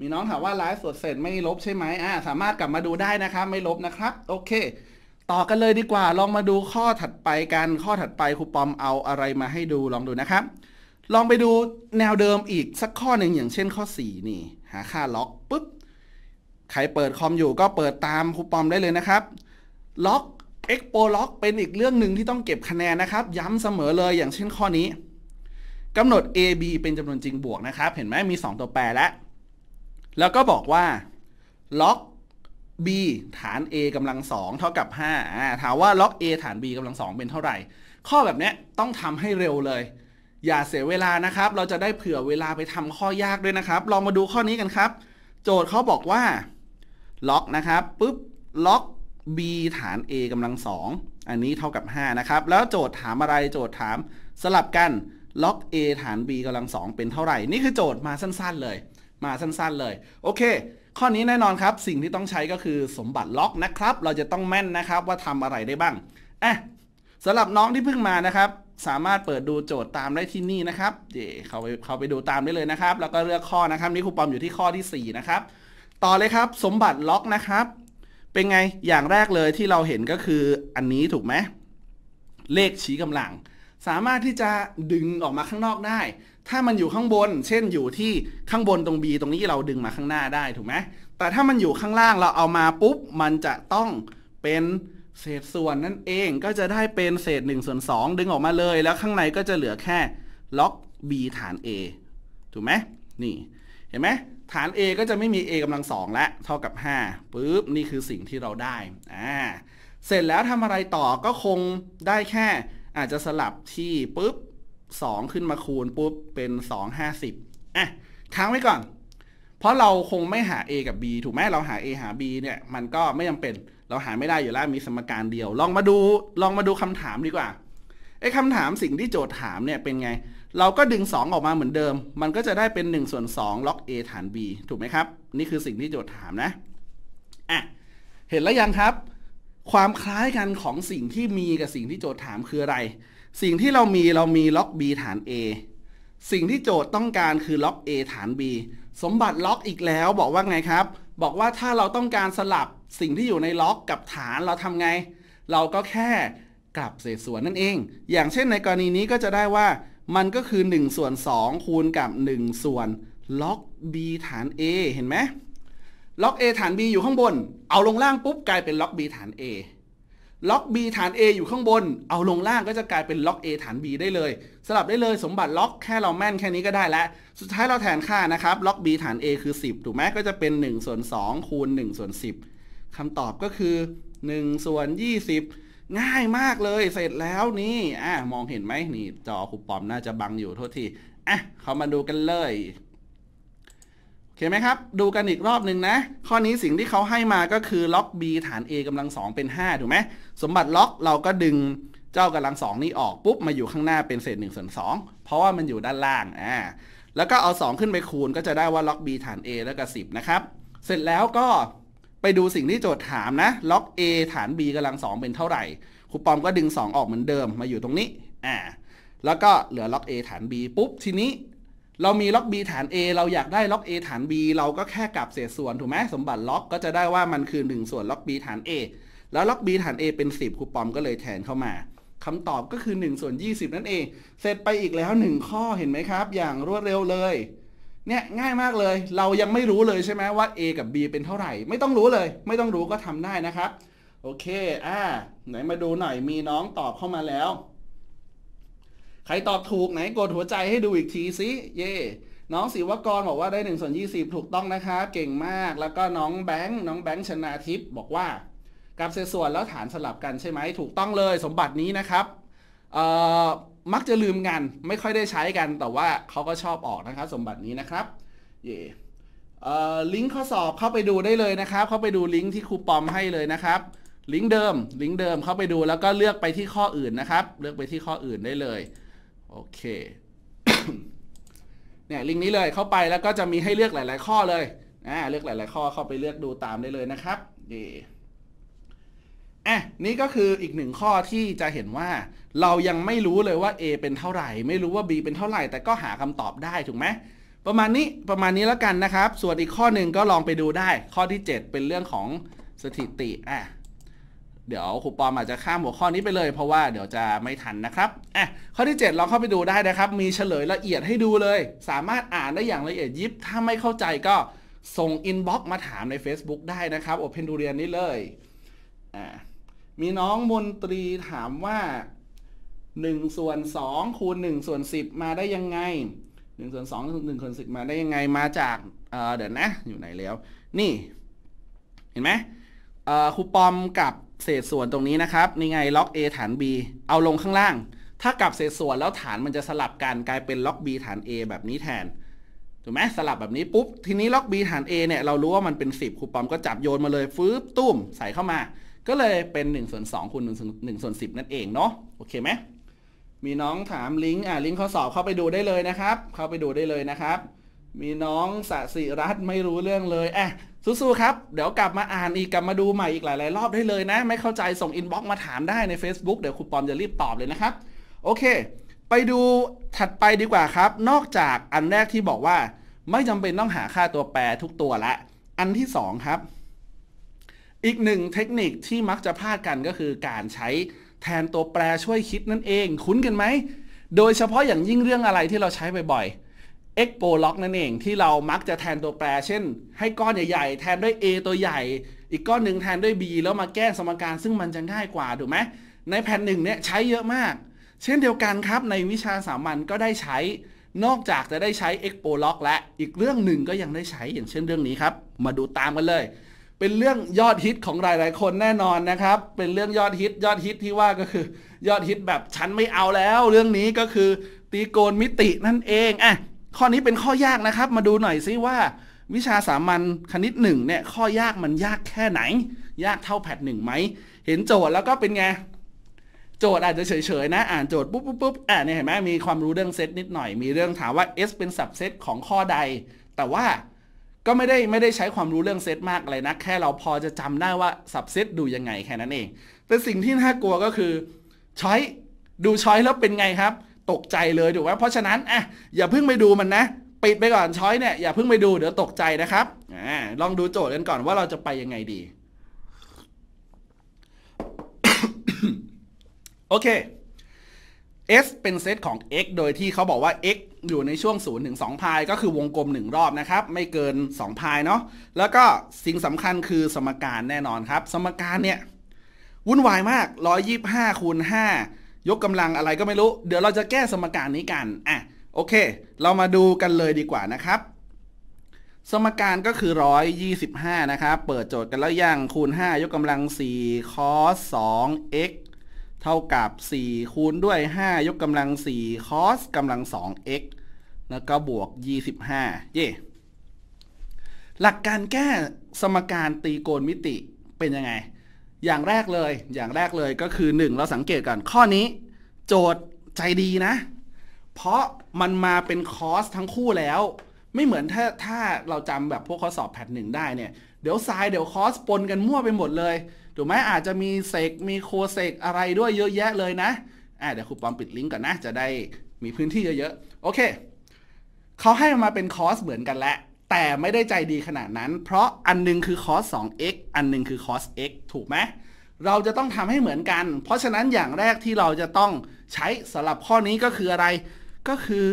มีน้องถามว่าไลฟ์สดเสร็จไม่ลบใช่ไหมอ่าสามารถกลับมาดูได้นะครับไม่ลบนะครับโอเค ต่อกันเลยดีกว่าลองมาดูข้อถัดไปกันข้อถัดไปครูปอมเอาอะไรมาให้ดูลองดูนะครับ ลองไปดูแนวเดิมอีกสักข้อหนึ่งอย่างเช่นข้อ4นี่หาค่าล็อกปุ๊บใครเปิดคอมอยู่ก็เปิดตามครูปอมได้เลยนะครับล็อก Expo ล็อกเป็นอีกเรื่องหนึ่งที่ต้องเก็บคะแนนนะครับ ย้ำเสมอเลยอย่างเช่นข้อนี้กำหนด A B เป็นจำนวนจริงบวกนะครับเห็นไหมมี 2 ตัวแปรแล้วแล้วก็บอกว่าล็อก b ฐาน a กำลังสองเท่ากับ5อ่าถามว่าล็อก a ฐาน b กำลังสองเป็นเท่าไหร่ ข้อแบบนี้ต้องทำให้เร็วเลย อย่าเสียเวลานะครับ เราจะได้เผื่อเวลาไปทำข้อยากด้วยนะครับ ลองมาดูข้อนี้กันครับ โจทย์เขาบอกว่าล็อกนะครับปุ๊บล็อก b ฐาน a กำลังสองอันนี้เท่ากับ 5 นะครับแล้วโจทย์ถามอะไรโจทย์ถามสลับกันล็อก a ฐาน b กำลังสองเป็นเท่าไหร่ นี่คือโจทย์มาสั้นๆเลยาสั้นๆ เลยโอเค ข้อนี้แน่นอนครับสิ่งที่ต้องใช้ก็คือสมบัติล็อกนะครับ เราจะต้องแม่นนะครับว่าทำอะไรได้บ้างอ่ะสำหรับน้องที่เพิ่งมานะครับ สามารถเปิดดูโจทย์ตามได้ที่นี่นะครับเดี๋ยวเขาไปเขาไปดูตามได้เลยนะครับ แล้วก็เลือกข้อนะครับ นี่ครูปอมอยู่ที่ข้อที่ 4 นะครับ ต่อเลยครับสมบัติล็อกนะครับ เป็นไงอย่างแรกเลยที่เราเห็นก็คือ อันนี้ถูกไหมเลขชี้กำลัง สามารถที่จะดึงออกมาข้างนอกได้ถ้ามันอยู่ข้างบน เช่นอยู่ที่ข้างบนตรง b ตรงนี้เราดึงมาข้างหน้าได้ถูกไหมแต่ถ้ามันอยู่ข้างล่างเราเอามาปุ๊บ มันจะต้องเป็นเศษส่วนนั่นเอง ก็จะได้เป็นเศษ1ส่วน2ดึงออกมาเลย แล้วข้างในก็จะเหลือแค่ล็อก b ฐาน a ถูกไหมนี่ เห็นไหมฐาน a ก็จะไม่มี a กำลังสองละ เท่ากับ 5ปุ๊บนี่คือสิ่งที่เราได้อ่าเสร็จแล้วทำอะไรต่อก็คงได้แค่อาจจะสลับที่ปุ๊บสองขึ้นมาคูณปุ๊บ เป็นสองห้าสิบอ่ะค้างไว้ก่อน เพราะเราคงไม่หา a กับ b ถูกไหมเราหา a หา b เนี่ยมันก็ไม่จาเป็นเราหาไม่ได้อยู่แล้วมีสมการเดียวลองมาดูลองมาดูคำถามดีกว่าไอ้คำถามสิ่งที่โจทย์ถามเนี่ยเป็นไง เราก็ดึง 2 ออกมาเหมือนเดิม มันก็จะได้เป็น 1 ส่วน 2ล็อก a ฐาน b ถูกไหมครับ นี่คือสิ่งที่โจทย์ถามนะอ่ะเห็นแล้วยังครับ ความคล้ายกันของสิ่งที่มีกับสิ่งที่โจทย์ถามคืออะไรสิ่งที่เรามีเรามีล็อก b ฐาน a สิ่งที่โจทย์ต้องการคือล็อก a ฐาน b สมบัติล็อกอีกแล้วบอกว่าไงครับ บอกว่าถ้าเราต้องการสลับสิ่งที่อยู่ในล็อกกับฐานเราทำไง เราก็แค่กลับเศษส่วนนั่นเอง อย่างเช่นในกรณีนี้ก็จะได้ว่ามันก็คือ 1 ส่วน 2 คูณกับ 1 ส่วนล็อก b ฐาน a เห็นไหมล็อก a ฐาน b อยู่ข้างบน เอาลงล่างปุ๊บกลายเป็นล็อก b ฐาน a ล็อก B ฐาน A อยู่ข้างบน เอาลงล่างก็จะกลายเป็นล็อก A ฐาน B ได้เลย สลับได้เลย สมบัติล็อกแค่เราแม่นแค่นี้ก็ได้แล้ว สุดท้ายเราแทนค่านะครับล็อก B ฐาน A คือ 10 ถูกไหมก็จะเป็น 1 ส่วน 2 คูณ 1 ส่วน 10คำตอบก็คือ 1 ส่วน 20 ง่ายมากเลย เสร็จแล้วนี่อ่ะมองเห็นไหมนี่ จอคูปอมน่าจะบังอยู่โทษที อ่ะเขามาดูกันเลยเขียนไหมครับ ดูกันอีกรอบหนึ่งนะ ข้อนี้สิ่งที่เขาให้มาก็คือล็อก b ฐาน a กำลังสองเป็น 5 ถูกไหม สมบัติล็อกเราก็ดึงเจ้ากำลังสองนี้ออกปุ๊บ มาอยู่ข้างหน้าเป็นเศษ1ส่วน2 เพราะว่ามันอยู่ด้านล่างอ่าแล้วก็เอา 2 ขึ้นไปคูณก็จะได้ว่าล็อก b ฐาน a แล้วก็ 10 นะครับ เสร็จแล้วก็ไปดูสิ่งที่โจทย์ถามนะล็อก a ฐาน b กำลังสองเป็นเท่าไหร่ ครูปอมก็ดึง 2 ออกเหมือนเดิมมาอยู่ตรงนี้อ่าแล้วก็เหลือล็อก a ฐาน b ปุ๊บทีนี้เรามีล็อก B ฐาน A เราอยากได้ล็อก A ฐาน B เราก็แค่กลับเศษส่วนถูกไหมสมบัติล็อกก็จะได้ว่ามันคือ 1 ส่วนล็อก B ฐาน A แล้วล็อก B ฐาน A เป็น 10ครูปอมก็เลยแทนเข้ามาคำตอบก็คือ 1 ส่วน 20 นั่นเองเสร็จไปอีกแล้ว 1 ข้อเห็นไหมครับ อย่างรวดเร็วเลยเนี่ยง่ายมากเลย เรายังไม่รู้เลยใช่ไหมว่า A กับ B เป็นเท่าไหร่ไม่ต้องรู้เลย ไม่ต้องรู้ก็ทำได้นะครับโอเคอ่าไหนมาดูหน่อยมีน้องตอบเข้ามาแล้วใครตอบถูกไหนกดหัวใจให้ดูอีกทีสิเย่น้องศิวกรบอกว่าได้1ส่วน20ถูกต้องนะครับเก่งมาก แล้วก็น้องแบงค์น้องแบงค์ชนาทิพย์บอกว่ากับเศษส่วนแล้วฐานสลับกันใช่ไหมถูกต้องเลย สมบัตินี้นะครับ มักจะลืมกันไม่ค่อยได้ใช้กันแต่ว่าเขาก็ชอบออกนะครับสมบัตินี้นะครับ เย่ลิงก์ข้อสอบเข้าไปดูได้เลยนะครับ เข้าไปดูลิงก์ที่ครูปอมให้เลยนะครับ ลิงก์เดิมลิงก์เดิมเข้าไปดูแล้วก็เลือกไปที่ข้ออื่นนะครับ เลือกไปที่ข้ออื่นได้เลยโอเค เนี่ยลิงก์นี้เลยเข้าไปแล้วก็จะมีให้เลือกหลาย ๆ ข้อเลยอ่าเลือกหลาย ๆ ข้อเข้าไปเลือกดูตามได้เลยนะครับ ดีอ่ะนี่ก็คืออีกหนึ่งข้อที่จะเห็นว่าเรายังไม่รู้เลยว่า A เป็นเท่าไหร่ ไม่รู้ว่า B เป็นเท่าไหร่ แต่ก็หาคำตอบได้ถูกไหมประมาณนี้ประมาณนี้แล้วกันนะครับ ส่วนอีกข้อหนึ่งก็ลองไปดูได้ข้อที่ 7 เป็นเรื่องของสถิติอ่ะเดี๋ยวครูปอมอาจจะข้ามหัวข้อนี้ไปเลยเพราะว่าเดี๋ยวจะไม่ทันนะครับอ่ะข้อที่7ลองเข้าไปดูได้นะครับ มีเฉลยละเอียดให้ดูเลย สามารถอ่านได้อย่างละเอียดยิบ ถ้าไม่เข้าใจก็ ส่งอินบ็อกซ์มาถามใน Facebook ได้นะครับโอเพนดูเรียนนี้เลย อ่า มีน้องมนตรีถามว่า 1 ส่วน 2คูณ1 ส่วน 10 มาได้ยังไง1ส่วน2 1ส่วน10 มาได้ยังไง มาจากเเดี๋ยวนะ อยู่ไหนแล้ว นี่ เห็นไหมครูปอมกับเศษส่วนตรงนี้นะครับนี่ไงล็อก a ฐาน b เอาลงข้างล่าง ถ้ากลับเศษส่วนแล้วฐานมันจะสลับกันกลายเป็นล็อก b ฐาน a แบบนี้แทนถูกไหมสลับแบบนี้ปุ๊บ ทีนี้ล็อก b ฐาน a เนี่ย เรารู้ว่ามันเป็น 10ครูปอมก็จับโยนมาเลยฟืบตุ้ม ใส่เข้ามา ก็เลยเป็น1ส่วน2คูณ1 ส่วน 10 นั่นเองเนาะโอเคไหมมีน้องถามลิงก์อ่าลิงก์ข้อสอบเข้าไปดูได้เลยนะครับ เข้าไปดูได้เลยนะครับมีน้องสสิรัตไม่รู้เรื่องเลยอ่ะสู้ๆครับ เดี๋ยวกลับมาอ่านอีกกลับมาดูใหม่อีกหลายๆรอบได้เลยนะ ไม่เข้าใจส่งอินบ็อกซ์มาถามได้ใน Facebook เดี๋ยวครูปอมจะรีบตอบเลยนะครับ โอเค ไปดูถัดไปดีกว่าครับ นอกจากอันแรกที่บอกว่า ไม่จำเป็นต้องหาค่าตัวแปรทุกตัวละ อันที่สองครับ อีกหนึ่งเทคนิคที่มักจะพลาดกันก็คือการใช้แทนตัวแปรช่วยคิดนั่นเอง คุ้นกันไหมโดยเฉพาะอย่างยิ่งเรื่องอะไรที่เราใช้บ่อยๆกโ p ล็อกนั่นเองที่เรามักจะแทนตัวแปร เช่นให้ก้อนใหญ่ๆแทนด้วย a ตัวใหญ่ อีกก้อนหนึ่งแทนด้วย b แล้วมาแก้สมการซึ่งมันจะง่ายกว่าถูกไหมในแผ่นหนึ่งเนี่ย ใช้เยอะมาก เช่นเดียวกันครับในวิชาสามัญก็ได้ใช้ นอกจากจะได้ใช้กโ p ล็อกและอีกเรื่องหนึ่งก็ยังได้ใช้อย่างเช่นเรื่องนี้ครับ มาดูตามกันเลย เป็นเรื่องยอดฮิตของหลายๆคนแน่นอนนะครับเป็นเรื่องยอดฮิตยอดฮิตที่ว่าก็คือ ยอดฮิตแบบฉันไม่เอาแล้ว เรื่องนี้ก็คือตีโกณมิตินั่นเองอ่ะข้อนี้เป็นข้อยากนะครับ มาดูหน่อยซิว่า วิชาสามัญคณิตหนึ่งเนี่ยข้อยากมันยากแค่ไหน ยากเท่าแพทหนึ่งไหม เห็นโจทย์แล้วก็เป็นไงโจทย์อาจจะเฉยๆนะ อ่านโจทย์ปุ๊บปุ๊บปุ๊บอ่าเนี่ยเห็นไหมมีความรู้เรื่องเซตนิดหน่อย มีเรื่องถามว่า S เป็นสับเซตของข้อใด แต่ว่าก็ไม่ได้ไม่ได้ใช้ความรู้เรื่องเซตมากอะไรนะแค่เราพอจะจำได้ว่าสับเซตดูยังไงแค่นั้นเอง แต่สิ่งที่น่ากลัวก็คือช้อยดูช้อยแล้วเป็นไงครับตกใจเลยถูกไหมเพราะฉะนั้นอ่ะอย่าเพิ่งไปดูมันนะ ปิดไปก่อนช้อยเนี่ยอย่าเพิ่งไปดู เดี๋ยวตกใจนะครับอ่าลองดูโจทย์กันก่อนว่าเราจะไปยังไงดี โอเค S เป็นเซตของ x โดยที่เขาบอกว่า x อยู่ในช่วง0ถึง2พาย ก็คือวงกลม 1 รอบนะครับ ไม่เกิน 2 พายเนาะแล้วก็สิ่งสำคัญคือสมการแน่นอนครับ สมการเนี่ยวุ่นวายมาก125คูณ5ยกกำลังอะไรก็ไม่รู้ เดี๋ยวเราจะแก้สมการนี้กัน อ่ะ โอเค เรามาดูกันเลยดีกว่านะครับ สมการก็คือ 125 นะครับ เปิดโจทย์กันแล้วยังคูณ 5 ยกกำลัง4 cos 2 x เท่ากับ 4 คูณด้วย 5 ยกกำลัง 4 cos กำลัง2 x แล้วก็บวก 25 เย่ หลักการแก้สมการตรีโกณมิติเป็นยังไงอย่างแรกเลย อย่างแรกเลยก็คือ 1 เราสังเกตก่อนข้อนี้โจทย์ใจดีนะ เพราะมันมาเป็นคอสทั้งคู่แล้ว ไม่เหมือนถ้าถ้าเราจำแบบพวกข้อสอบแพทหนึ่งได้เนี่ย เดี๋ยวทรายเดี๋ยวคอสปนกันมั่วไปหมดเลยถูกไหมอาจจะมีเซกมีโคเซกอะไรด้วยเยอะแยะเลยนะอ่าเดี๋ยวครูปอมปิดลิงก์ก่อนนะ จะได้มีพื้นที่เยอะ ๆ โอเคเขาให้มาเป็นคอสเหมือนกันแหละแต่ไม่ได้ใจดีขนาดนั้น เพราะอันนึงคือ cos 2x อันนึงคือ cos x ถูกไหมเราจะต้องทำให้เหมือนกัน เพราะฉะนั้นอย่างแรกที่เราจะต้องใช้สำหรับข้อนี้ก็คืออะไร ก็คือ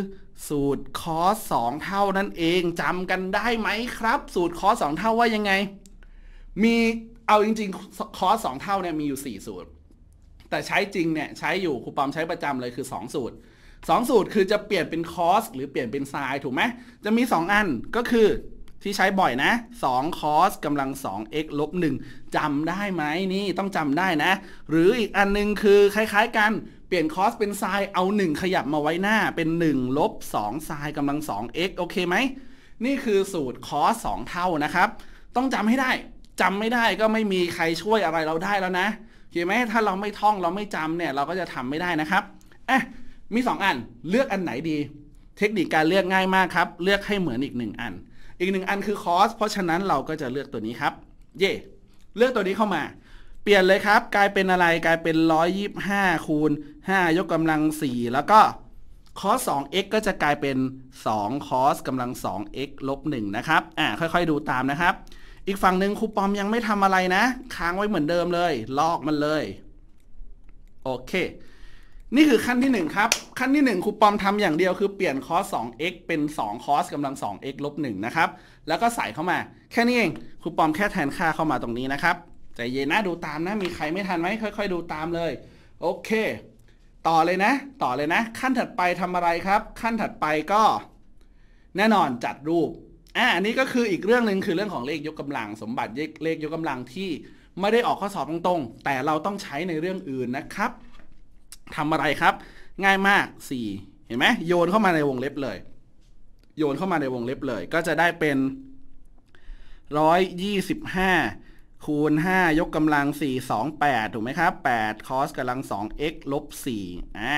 สูตร cos 2 เท่านั่นเองจำกันได้ไหมครับ สูตร cos 2 เท่าว่ายังไง มี เอาจริง ๆ cos 2 เท่าเนี่ยมีอยู่ 4 สูตร แต่ใช้จริงเนี่ยใช้อยู่ ครูปอมใช้ประจำเลยคือ 2 สูตรสองสูตรคือจะเปลี่ยนเป็นคอสหรือเปลี่ยนเป็นไซน์ถูกไหม จะมี 2 อันก็คือที่ใช้บ่อยนะ 2 cos กำลัง2 x ลบ1จำได้ไหมนี่ ต้องจำได้นะ หรืออีกอันนึงคือคล้ายๆกัน เปลี่ยน cos เป็น sin เอา 1 ขยับมาไว้หน้าเป็น1ลบ2 sin กำลัง2 x โอเคไหม นี่คือสูตร cos 2 เท่านะครับ ต้องจำให้ได้จำไม่ได้ก็ไม่มีใครช่วยอะไรเราได้แล้วนะโอเคไหมถ้าเราไม่ท่องเราไม่จำเนี่ยเราก็จะทำไม่ได้นะครับอ่ะมี 2 อัน เลือกอันไหนดี เทคนิคการเลือกง่ายมากครับ เลือกให้เหมือนอีก 1 อัน อีก1อันคือคอส เพราะฉะนั้นเราก็จะเลือกตัวนี้ครับ เย่เลือกตัวนี้เข้ามา เปลี่ยนเลยครับ กลายเป็นอะไร กลายเป็น125คูณ5ยกกำลัง4แล้วก็คอส 2x ก็จะกลายเป็น2คอสกำลัง 2x ลบ1นะครับอ่าค่อยๆดูตามนะครับ อีกฝั่งหนึ่งครูปอมยังไม่ทำอะไรนะ ค้างไว้เหมือนเดิมเลย ลอกมันเลย โอเคนี่คือขั้นที่ 1 ครับขั้นที่ 1ครูปอมทำอย่างเดียวคือเปลี่ยนคอส 2x เป็น2คอสกำลัง 2x ลบ1นะครับแล้วก็ใส่เข้ามาแค่นี้เองครูปอมแค่แทนค่าเข้ามาตรงนี้นะครับใจเย็นนะดูตามนะมีใครไม่ทันไหมค่อย ๆ ดูตามเลยโอเค ต่อเลยนะ ต่อเลยนะ ขั้นถัดไปทำอะไรครับ ขั้นถัดไปก็ แน่นอนจัดรูปอ่านนี้ก็คืออีกเรื่องหนึ่งคือเรื่องของเลข ยกกำลัง สมบัติเลขยกกำลังที่ไม่ได้ออกข้อสอบตรงๆแต่เราต้องใช้ในเรื่องอื่นนะครับทำอะไรครับ ง่ายมาก 4 เห็นไหมโยนเข้ามาในวงเล็บเลย โยนเข้ามาในวงเล็บเลย ก็จะได้เป็น 125คูณ 5 ยกกำลัง 4 2 8 ถูกไหมครับ 8 cos กำลัง 2x ลบ4อ่า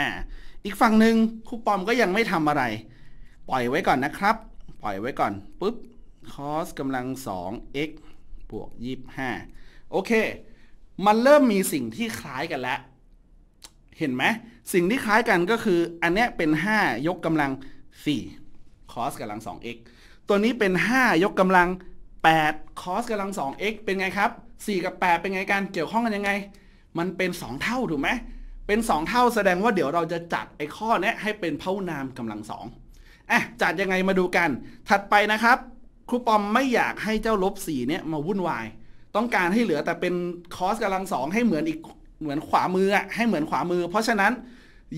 อีกฝั่งหนึ่งครูปอมก็ยังไม่ทำอะไร ปล่อยไว้ก่อนนะครับ ปล่อยไว้ก่อนปุ๊บ cos กำลัง 2x บวก25โอเค มันเริ่มมีสิ่งที่คล้ายกันแล้วเห็นไหมสิ่งที่คล้ายกันก็คือ อันนี้เป็น 5 ยกกำลัง 4 cos กำลัง 2x ตัวนี้เป็น 5 ยกกำลัง 8 cos กำลัง 2x เป็นไงครับ 4 กับ 8 เป็นไงกัน เกี่ยวข้องกันยังไง มันเป็น 2 เท่าถูกไหมเป็น 2 เท่าแสดงว่าเดี๋ยวเราจะจัดไอ้ข้อนี้ให้เป็นพหุนามกำลัง2อ่ะจัดยังไงมาดูกัน ถัดไปนะครับ ครูปอมไม่อยากให้เจ้าลบ4เนี่ยมาวุ่นวายต้องการให้เหลือแต่เป็นคอสกำลังสองให้เหมือนอีกเหมือนขวามืออ่ะให้เหมือนขวามือเพราะฉะนั้น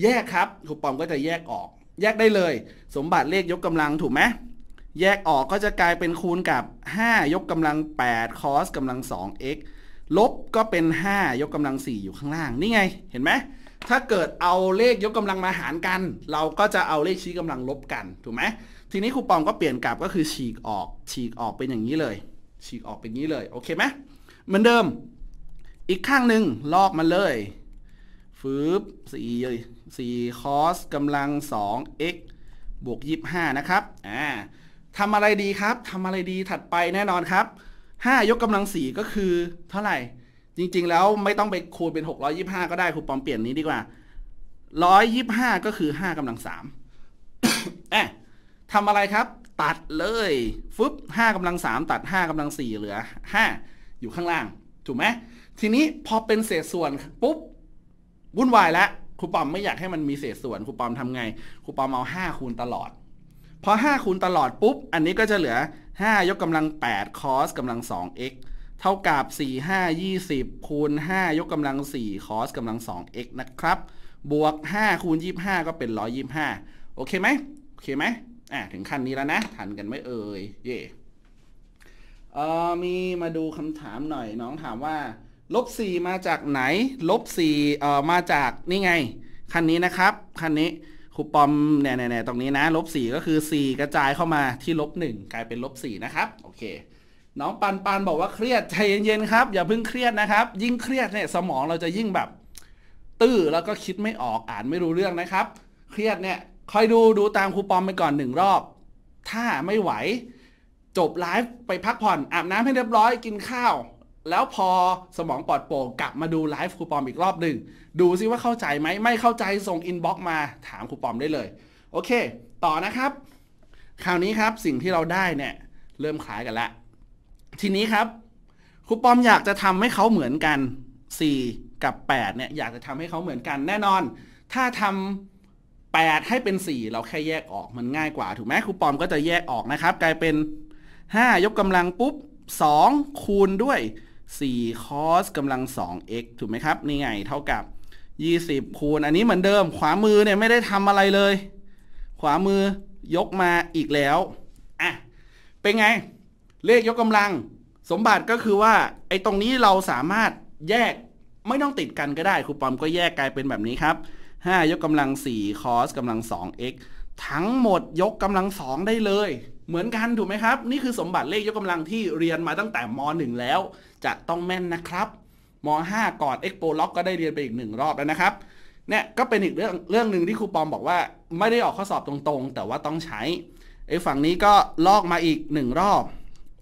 แยกครับครูปอมก็จะแยกออก แยกได้เลยสมบัติเลขยกกำลังถูกไหมแยกออกก็จะกลายเป็นคูณกับ 5 ยกกำลัง8คอสกำลัง2 x ลบก็เป็น 5 ยกกำลัง 4 อยู่ข้างล่าง นี่ไงเห็นไหมถ้าเกิดเอาเลขยกกำลังมาหารกัน เราก็จะเอาเลขชี้กำลังลบกันถูกไหมทีนี้ครูปองก็เปลี่ยนกลับก็คือฉีกออก ฉีกออกเป็นอย่างนี้เลย ฉีกออกเป็นอย่างนี้เลยโอเคไหมเหมือนเดิมอีกข้างหนึ่งลอกมาเลยฟืบสี่สี่คอสกำลังสอง x บวกยี่ห้านะครับอ่าทำอะไรดีครับทำอะไรดีถัดไปแน่นอนครับห้ายกกำลังสี่ก็คือ เท่าไหร่ จริงๆ แล้ว ไม่ต้องไปคูณเป็นหกร้อยี่ห้าก็ได้ครูปอมเปลี่ยนนี้ดีกว่าร้อยยี่ห้าก็คือห้ากำลังสามแอะทำอะไรครับ ตัดเลยฟึบห้ากำลังสามตัดห้ากำลังสี่เหลือห้าอยู่ข้างล่าง ถูกไหมทีนี้พอเป็นเศษส่วนปุ๊บวุ่นวายแล้วครูปอมไม่อยากให้มันมีเศษส่วนครูปอมทำไงครูปอมเอาห้าคูณตลอด พอห้าคูณตลอดปุ๊บ อันนี้ก็จะเหลือห้ายกกำลังแปดคอสกำลังสองเอ็กเท่ากับสี่ห้ายี่สิบคูณห้ายกกำลังสี่คอสกำลังสองเอ็กนะครับ บวกห้าคูณยี่สิบห้าก็เป็นร้อยยี่สิบห้าโอเคไหมโอเคไหมอ่ะถึงขั้นนี้แล้วนะทันกันไหมเอ่ยเย่เออมีมาดูคำถามหน่อยน้องถามว่าลบสี่มาจากไหนลบสี่เอ่อมาจากนี่ไง คันนี้นะครับคันนี้ครูปอมเนี่ยเตรงนี้นะลบสี่ก็คือสี่กระจายเข้ามาที่ลบหนึ่งกลายเป็นลบสี่นะครับโอเค น้องปันปันบอกว่าเครียดใจเย็นๆครับอย่าเพิ่งเครียดนะครับ ยิ่งเครียดเนี่ยสมองเราจะยิ่งแบบ ตื้อแล้วก็คิดไม่ออกอ่านไม่รู้เรื่องนะครับ เครียดเนี่ยคอยดูดูตามครูปอมไปก่อนหนึ่งรอบ ถ้าไม่ไหว จบไลฟ์ไปพักผ่อนอาบน้ำให้เรียบร้อยกินข้าวแล้วพอสมองปลอดโปร่งกลับมาดูไลฟ์ครูปอมอีกรอบหนึ่งดูซิว่าเข้าใจไหมไม่เข้าใจส่งอินบ็อกมาถามครูปอมได้เลยโอเค ต่อนะครับ คราวนี้ครับสิ่งที่เราได้เนี่ยเริ่มคล้ายกันละทีนี้ครับ ครูปอมอยากจะทำให้เขาเหมือนกัน 4 กับ8เนี่ยอยากจะทำให้เขาเหมือนกันแน่นอน ถ้าทำ8ให้เป็น 4 เราแค่แยกออกมันง่ายกว่าถูกไหมครูปอมก็จะแยกออกนะครับ กลายเป็น 5 ยกกำลังปุ๊บ 2 คูณด้วย4 cos กำลัง 2x ถูกไหมครับนี่ไงเท่ากับ 20คูณอันนี้เหมือนเดิม ขวามือเนี่ยไม่ได้ทำอะไรเลย ขวามือยกมาอีกแล้วอ่ะเป็นไง เลขยกกำลังสมบัติก็คือว่าไอ้ตรงนี้เราสามารถแยกไม่ต้องติดกันก็ได้ครูปอมก็แยกกลายเป็นแบบนี้ครับ5ยกกำลัง4 cos กำลัง 2x ทั้งหมด ยกกำลัง2ได้เลย เหมือนกันถูกไหมครับนี่คือสมบัติเลขยกกำลังที่เรียนมาตั้งแต่ม .1 แล้วจะต้องแม่นนะครับม .5 ก่อน e x p o l o g ก็ได้เรียนไปอีกหนึ่งรอบแล้วนะครับ เนี่ยก็เป็นอีกเรื่องเรื่องหนึ่งที่ครูปอมบอกว่าไม่ได้ออกข้อสอบตรงๆ แต่ว่าต้องใช้ไอ้ฝั่งนี้ก็ลอกมาอีกหนึ่งรอบ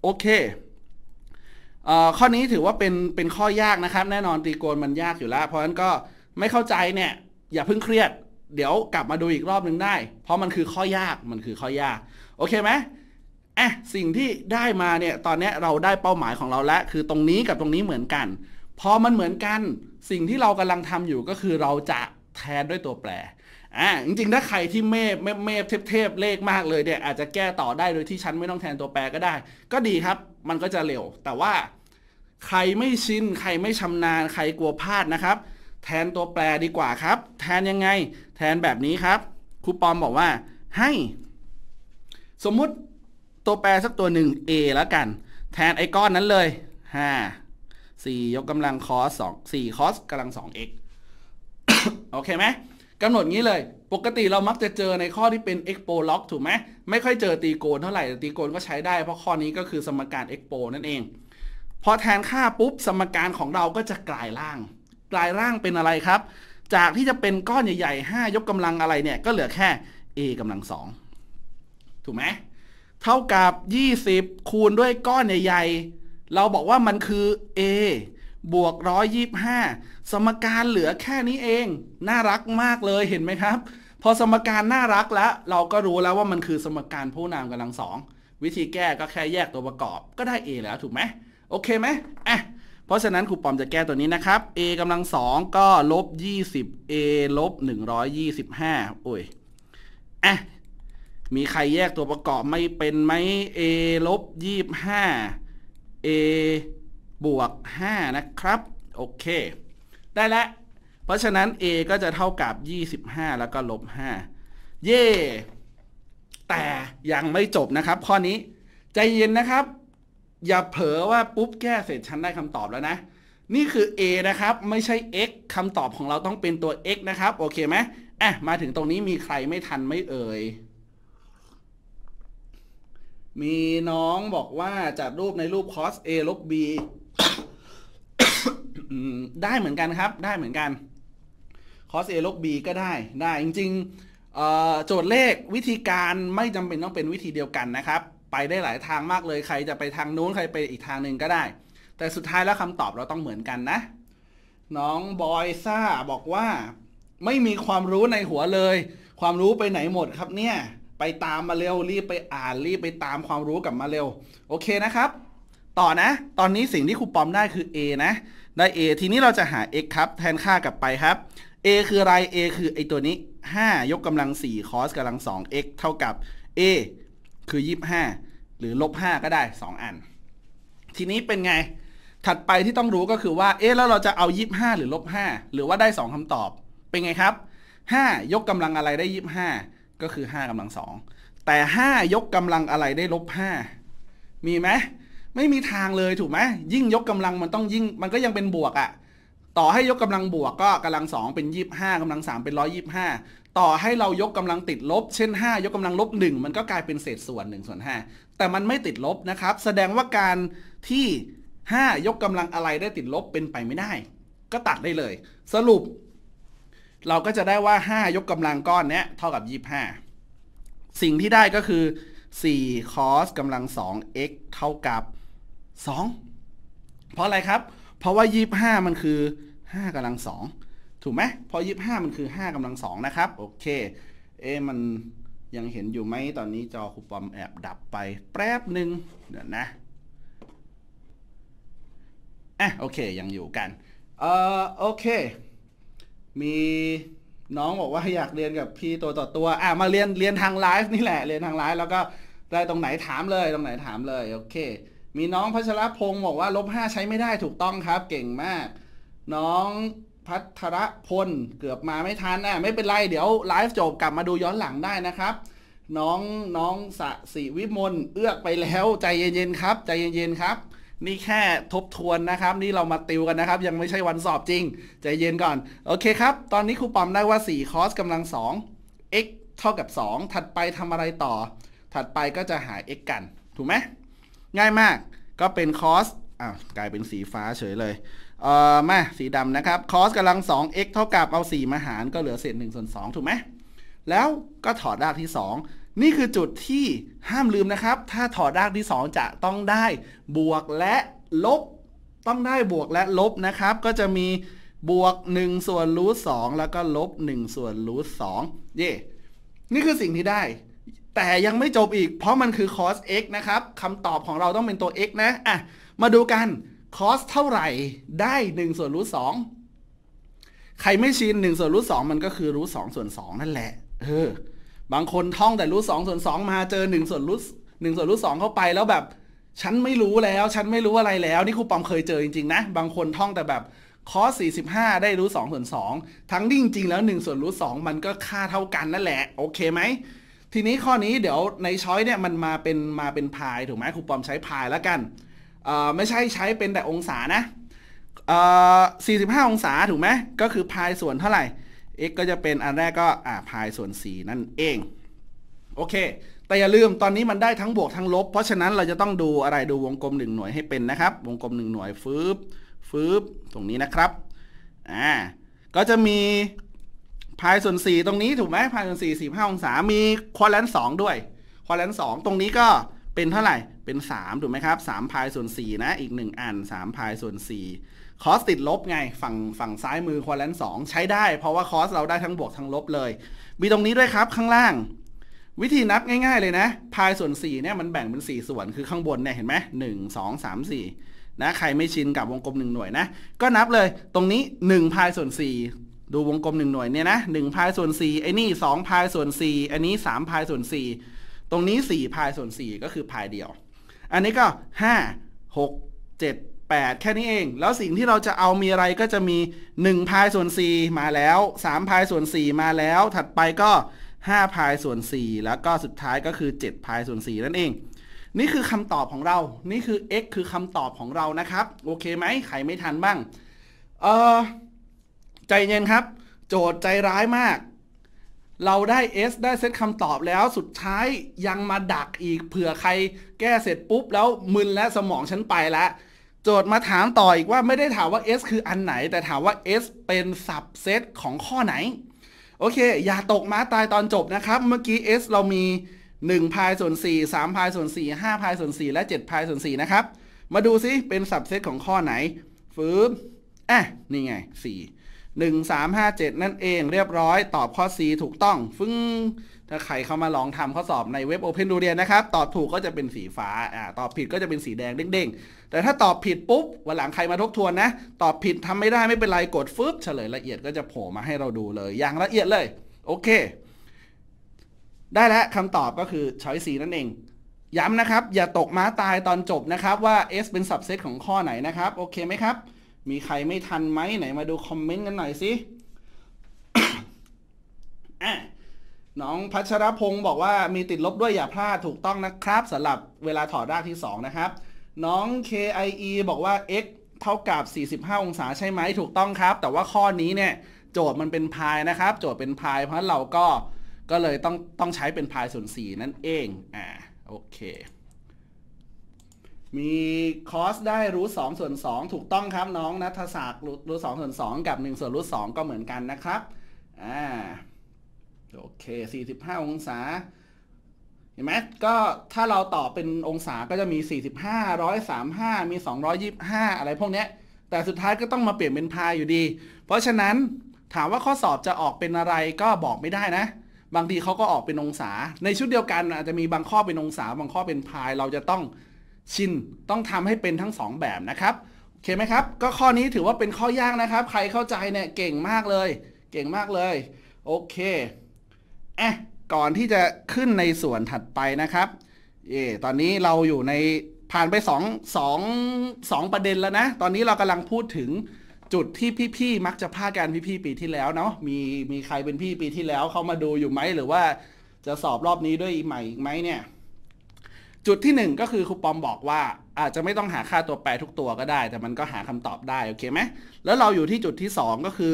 โอเค เอ่อข้อนี้ถือว่าเป็นเป็นข้อยากนะครับ แน่นอนตรีโกณมันยากอยู่แล้ว เพราะฉะนั้นก็ไม่เข้าใจเนี่ยอย่าเพิ่งเครียดเดี๋ยวกลับมาดูอีกรอบหนึ่งได้ เพราะมันคือข้อยากมันคือข้อยากโอเคไหมอะสิ่งที่ได้มาเนี่ย ตอนนี้เราได้เป้าหมายของเราแล้ว คือตรงนี้กับตรงนี้เหมือนกัน พอมันเหมือนกัน สิ่งที่เรากำลังทำอยู่ก็คือเราจะแทนด้วยตัวแปร อ่า จริงๆ ถ้าใครที่เมฟเมฟเทพๆเลขมากเลยเนี่ย อาจจะแก้ต่อได้โดยที่ ฉันไม่ต้องแทนตัวแปรก็ได้ ก็ดีครับ มันก็จะเร็ว แต่ว่า ใครไม่ชิน ใครไม่ชำนาญ ใครกลัวพลาดนะครับ แทนตัวแปรดีกว่าครับ แทนยังไง แทนแบบนี้ครับ ครูปอมบอกว่า ให้ สมมุติตัวแปรสักตัวหนึ่ง a แล้วกัน แทนไอ้ก้อนนั้นเลย 5 4 ยกกำลังคอส2 4คอสกำลัง 2x โอเคไหม กำหนดงี้เลย ปกติเรามักจะเจอในข้อที่เป็น expo log ถูกไหม ไม่ค่อยเจอตีโกนเท่าไหร่ แต่ตีโกนก็ใช้ได้ เพราะข้อนี้ก็คือสมการ expo นั่นเอง พอแทนค่าปุ๊บ สมการของเราก็จะกลายร่าง กลายร่างเป็นอะไรครับ จากที่จะเป็นก้อนใหญ่ๆ5 ยกกำลังอะไรเนี่ย ก็เหลือแค่ a กำลัง 2 ถูกไหมเท่ากับ 20 คูณด้วยก้อน ใหญ่ ๆ เราบอกว่ามันคือ a บวก 125 สมการเหลือแค่นี้เอง น่ารักมากเลย เห็นไหมครับ พอสมการน่ารักแล้ว เราก็รู้แล้วว่ามันคือสมการผู้นามกำลังสอง วิธีแก้ก็แค่แยกตัวประกอบ ก็ได้ a แล้วถูกไหม โอเคไหมอ่ะ เพราะฉะนั้นครูปอมจะแก้ตัวนี้นะครับ a กำลังสองก็ลบ 20a ลบ 125โอ้ย อ่ะมีใครแยกตัวประกอบไม่เป็นไหม a ลบยี่ห้า a บวกห้านะครับ โอเค ได้แล้ว เพราะฉะนั้น a ก็จะเท่ากับ 25 แล้วก็ลบ5เย่แต่ยังไม่จบนะครับ ข้อนี้ ใจเย็นนะครับ อย่าเผลอว่าปุ๊บแก้เสร็จฉันได้คำตอบแล้วนะ นี่คือ a นะครับ ไม่ใช่ x คำตอบของเราต้องเป็นตัว x นะครับ โอเคไหมอ่ะ มาถึงตรงนี้มีใครไม่ทันไม่เอ่ยมีน้องบอกว่าจัดรูปในรูป cos a ลบ b ได้เหมือนกันครับ ได้เหมือนกัน cos a ลบ b ก็ได้ได้จริงๆโจทย์เลขวิธีการไม่จำเป็นต้องเป็นวิธีเดียวกันนะครับ ไปได้หลายทางมากเลยใครจะไปทางนู้นใครไปอีกทางหนึ่งก็ได้ แต่สุดท้ายแล้วคำตอบเราต้องเหมือนกันนะ น้องบอยซ่าบอกว่า ไม่มีความรู้ในหัวเลย ความรู้ไปไหนหมดครับเนี่ยไปตามมาเร็วรีบไปอ่าน รีบไปตามความรู้กลับมาเร็ว โอเคนะครับต่อนะ ตอนนี้สิ่งที่ครูปอมได้คือ A นะได้ A ทีนี้เราจะหา x ครับแทนค่ากลับไปครับ A คืออะไร A คือไอตัวนี้ 5 ยกกำลัง 4 cos กำลัง2 x เท่ากับ A คือ25หรือลบ5ก็ได้ 2 อัน ทีนี้เป็นไงถัดไปที่ต้องรู้ก็คือว่าเอ๊ะแล้วเราจะเอา 25 หรือลบ 5 หรือว่าได้ 2 คำตอบเป็นไงครับ 5 ยกกำลังอะไรได้25ก็คือ 5กำลังสองแต่ 5 ยกกำลังอะไรได้ลบ5มีไหมไม่มีทางเลยถูกไหมยิ่งยกกำลังมันต้องยิ่งมันก็ยังเป็นบวกอะ่ะ ต่อให้ยกกำลังบวกก็กำลังสองเป็นยี่ห้ากำลังสามเป็นร้อยยี่ห้าต่อให้เรายกกำลังติดลบ เช่น5ยกกำลังลบหนึ่งมันก็กลายเป็นเศษส่วน1ส่วน5แต่มันไม่ติดลบ นะครับ แสดงว่าการที่ 5 ยกกำลังอะไรได้ติดลบเป็นไปไม่ได้ ก็ตัดได้เลย สรุปเราก็จะได้ว่า 5 ยกกำลังก้อนเนี้ยเท่ากับ 25 สิ่งที่ได้ก็คือ 4 cos กำลัง2 x เท่ากับ 2 เพราะอะไรครับ เพราะว่า 25 มันคือ 5กำลัง 2ถูกไหมเพราะ25 มันคือ 5กำลัง2นะครับ โอเค เอมันยังเห็นอยู่ไหม ตอนนี้จอคูปอมแอบดับไปแป๊บหนึ่งเดี๋ยวนะอ่ะโอเค ยังอยู่กัน เอ่อโอเคมีน้องบอกว่าอยากเรียนกับพี่ตัวต่อตัว อ่ะมาเรียนเรียนทางไลฟ์นี่แหละ เรียนทางไลฟ์แล้วก็ได้ตรงไหนถามเลยตรงไหนถามเลยโอเค มีน้องพัชรพงศ์บอกว่าลบห้าใช้ไม่ได้ถูกต้องครับ เก่งมาก น้องพัทรพลเกือบมาไม่ทันอ่ะไม่เป็นไรเดี๋ยวไลฟ์จบกลับมาดูย้อนหลังได้นะครับ น้องน้องสสิวิมลเอื้อกไปแล้วใจเย็นๆครับ ใจเย็นๆครับนี่แค่ทบทวนนะครับนี่เรามาติวกันนะครับยังไม่ใช่วันสอบจริง ใจเย็นก่อนโอเคครับตอนนี้ครูปอมได้ว่า4คอสกำลัง2 x เท่ากับ 2 ถัดไปทำอะไรต่อ ถัดไปก็จะหา x กันถูกไหมง่ายมากก็เป็นคอสอ้าวกลายเป็นสีฟ้าเฉยเลยเอ่อมาสีดำนะครับคอสกำลัง2 x เท่ากับเอา 4มาหารก็เหลือเศษ1ส่วน2ถูกไหมแล้วก็ถอดรากที่ 2นี่คือจุดที่ห้ามลืมนะครับ ถ้าถอดรากที่2จะต้องได้ บวกและลบ ต้องได้บวกและลบนะครับ ก็จะมีบวก 1 ส่วนรูทสแล้วก็ลบ1ส่วนรูทสเย่นี่คือสิ่งที่ได้ แต่ยังไม่จบอีกเพราะมันคือ cos x นะครับคำตอบของเราต้องเป็นตัว x นะอ่ะมาดูกัน cos เท่าไหร่ได้1ส่วนรูทสใครไม่ชิน1ส่วนรูทสมันก็คือรูทสส่วน2นั่นแหละ เออบางคนท่องแต่รูทสองส่วนสองมาเจอหนึ่งส่วนรูทหนึ่งส่วนรูทสองเข้าไปแล้วแบบฉันไม่รู้แล้วฉันไม่รู้อะไรแล้วนี่ครูปอมเคยเจอจริงๆนะบางคนท่องแต่แบบคอสสี่ิบห้าได้รูทสองส่วนสองทั้งที่จริงๆแล้วหนึ่งส่วนรูทสองมันก็ค่าเท่ากันนั่นแหละ โอเคไหมทีนี้ข้อนี้เดี๋ยวในช้อยเนี่ยมันมาเป็นมาเป็นพายถูกไหมครูปอมใช้พายแล้วกันไม่ใช่ ใช้เป็นแต่องศานะ45 องศาถูกไหมก็คือพายส่วนเท่าไหร่ x ก็จะเป็นอันแรกก็อ่าพายส่วน4นั่นเอง โอเค แต่อย่าลืมตอนนี้มันได้ทั้งบวกทั้งลบ เพราะฉะนั้นเราจะต้องดูอะไรดูวงกลม 1 หน่วยให้เป็นนะครับ วงกลม 1 หน่วยฟืบฟืบตรงนี้นะครับ อ่าก็จะมีพายส่วน4ตรงนี้ถูกไหมพายส่วน4 45องศามีควอแลนซ์สด้วยควอแลนซ์สตรงนี้ก็เป็นเท่าไหร่เป็น 3 ถูกไหมครับ3พายส่วน4นะอีก 1อัน3 พายส่วน4คอสติดลบไงฝั่งฝั่งซ้ายมือควอลนสองใช้ได้เพราะว่าคอสเราได้ทั้งบวกทั้งลบเลย มีตรงนี้ด้วยครับข้างล่าง วิธีนับง่าย ๆเลยนะพายส่วน4เนี่ยมันแบ่งเป็น 4 ส่วนคือข้างบนเนี่ยเห็นไหมหนึ่งสองสามสี่นะใครไม่ชินกับวงกลม1หน่วยนะ ก็นับเลยตรงนี้ 1 พายส่วน 4 ดูวงกลมหนึ่งหน่วยเนี่ยนะหนึ่งพายส่วนสี่ไอ้นี่สองพายส่วนสี่อันนี้สามพายส่วนสี่ตรงนี้สี่พายส่วนสี่ก็คือพายเดียวอันนี้ก็ 5 6 7 8 แค่นี้เอง แล้วสิ่งที่เราจะเอามีอะไรก็จะมี1พายส่วน 4 มาแล้ว3พายส่วน 4 มาแล้ว ถัดไปก็5พายส่วน 4 แล้วก็สุดท้ายก็คือ7พายส่วน 4 นั่นเอง นี่คือคำตอบของเรานี่คือ x คือคำตอบของเรานะครับโอเคไหมใครไม่ทันบ้างเออใจเย็นครับ โจทย์ใจร้ายมากเราได้ S ได้เซตคำตอบแล้วสุดท้ายยังมาดักอีกเผื่อใครแก้เสร็จปุ๊บ แล้วมึนและสมองฉันไปละโจทย์มาถามต่ออีกว่าไม่ได้ถามว่า S คืออันไหนแต่ถามว่า S เป็นสับเซตของข้อไหน โอเค อย่าตกม้าตายตอนจบนะครับ เมื่อกี้ S เรามี 1พายส่วน4 3 พายส่วน4 5 พายส่วน 4 และ 7พายส่วน4นะครับ มาดูซิ เป็นสับเซตของข้อไหน ฟืบอ่ะนี่ไง4 1357 นั่นเองเรียบร้อยตอบข้อ C ถูกต้อง ฟึ้ง ถ้าใครเข้ามาลองทำข้อสอบในเว็บ Open ดูเรียนนะครับตอบถูกก็จะเป็นสีฟ้าอ่าตอบผิดก็จะเป็นสีแดงเด้งๆ แต่ถ้าตอบผิดปุ๊บวันหลังใครมาทบทวนนะ ตอบผิดทำไม่ได้ไม่เป็นไร กดฟึบเฉลยละเอียดก็จะโผล่มาให้เราดูเลย อย่างละเอียดเลย โอเค ได้แล้วคำตอบก็คือช้อยสีนั่นเอง ย้ำนะครับ อย่าตกม้าตายตอนจบนะครับว่า S เป็นสับเซตของข้อไหนนะครับโอเคไหมครับมีใครไม่ทันไหมไหนมาดูคอมเมนต์กันหน่อยสิน้องพัชรพงศ์บอกว่ามีติดลบด้วยอย่าพลาด ถูกต้องนะครับสำหรับเวลาถอดรากที่ 2 นะครับ น้อง KIE บอกว่า x เท่ากับ45 องศาใช่ไหมถูกต้องครับ แต่ว่าข้อนี้เนี่ยโจทย์มันเป็นพายนะครับ โจทย์เป็นพาย เพราะเราก็ก็เลยต้องต้องใช้เป็นพายส่วน 4 นั่นเองอ่าโอเคมีคอสได้รูทสองส่วนสองถูกต้องครับ น้องนัทศักดิ์รูทสองส่วนสองกับหนึ่งส่วนรูทสองก็เหมือนกันนะครับอ่าโอเคสี่สิบห้าองศา เห็นไหมก็ถ้าเราตอบเป็นองศาก็จะมีสี่สิบห้าร้อยสามห้ามีสองร้อยยิบห้าอะไรพวกเนี้ยแต่สุดท้ายก็ต้องมาเปลี่ยนเป็นพายอยู่ดี เพราะฉะนั้นถามว่าข้อสอบจะออกเป็นอะไรก็บอกไม่ได้นะ บางทีเขาก็ออกเป็นองศา ในชุดเดียวกันอาจจะมีบางข้อเป็นองศาบางข้อเป็นพายเราจะต้องชินต้องทำให้เป็นทั้ง 2 แบบนะครับโอเคไหมครับ ก็ข้อนี้ถือว่าเป็นข้อยากนะครับ ใครเข้าใจเนี่ยเก่งมากเลย เก่งมากเลยโอเคอ่ะก่อนที่จะขึ้นในส่วนถัดไปนะครับเย่ตอนนี้เราอยู่ในผ่านไป2 2 2ประเด็นแล้วนะ ตอนนี้เรากำลังพูดถึงจุดที่พี่ๆ มักจะพลาดการพี่ๆ ปีที่แล้วเนาะมีมีใครเป็นพี่ปีที่แล้วเข้ามาดูอยู่ไหม หรือว่าจะสอบรอบนี้ด้วยใหม่อีกไหมเนี่ยจุดที่ 1 ก็คือครูปอมบอกว่าอาจจะไม่ต้องหาค่าตัวแปรทุกตัวก็ได้ แต่มันก็หาคำตอบได้โอเคไหมแล้วเราอยู่ที่จุดที่ 2 ก็คือ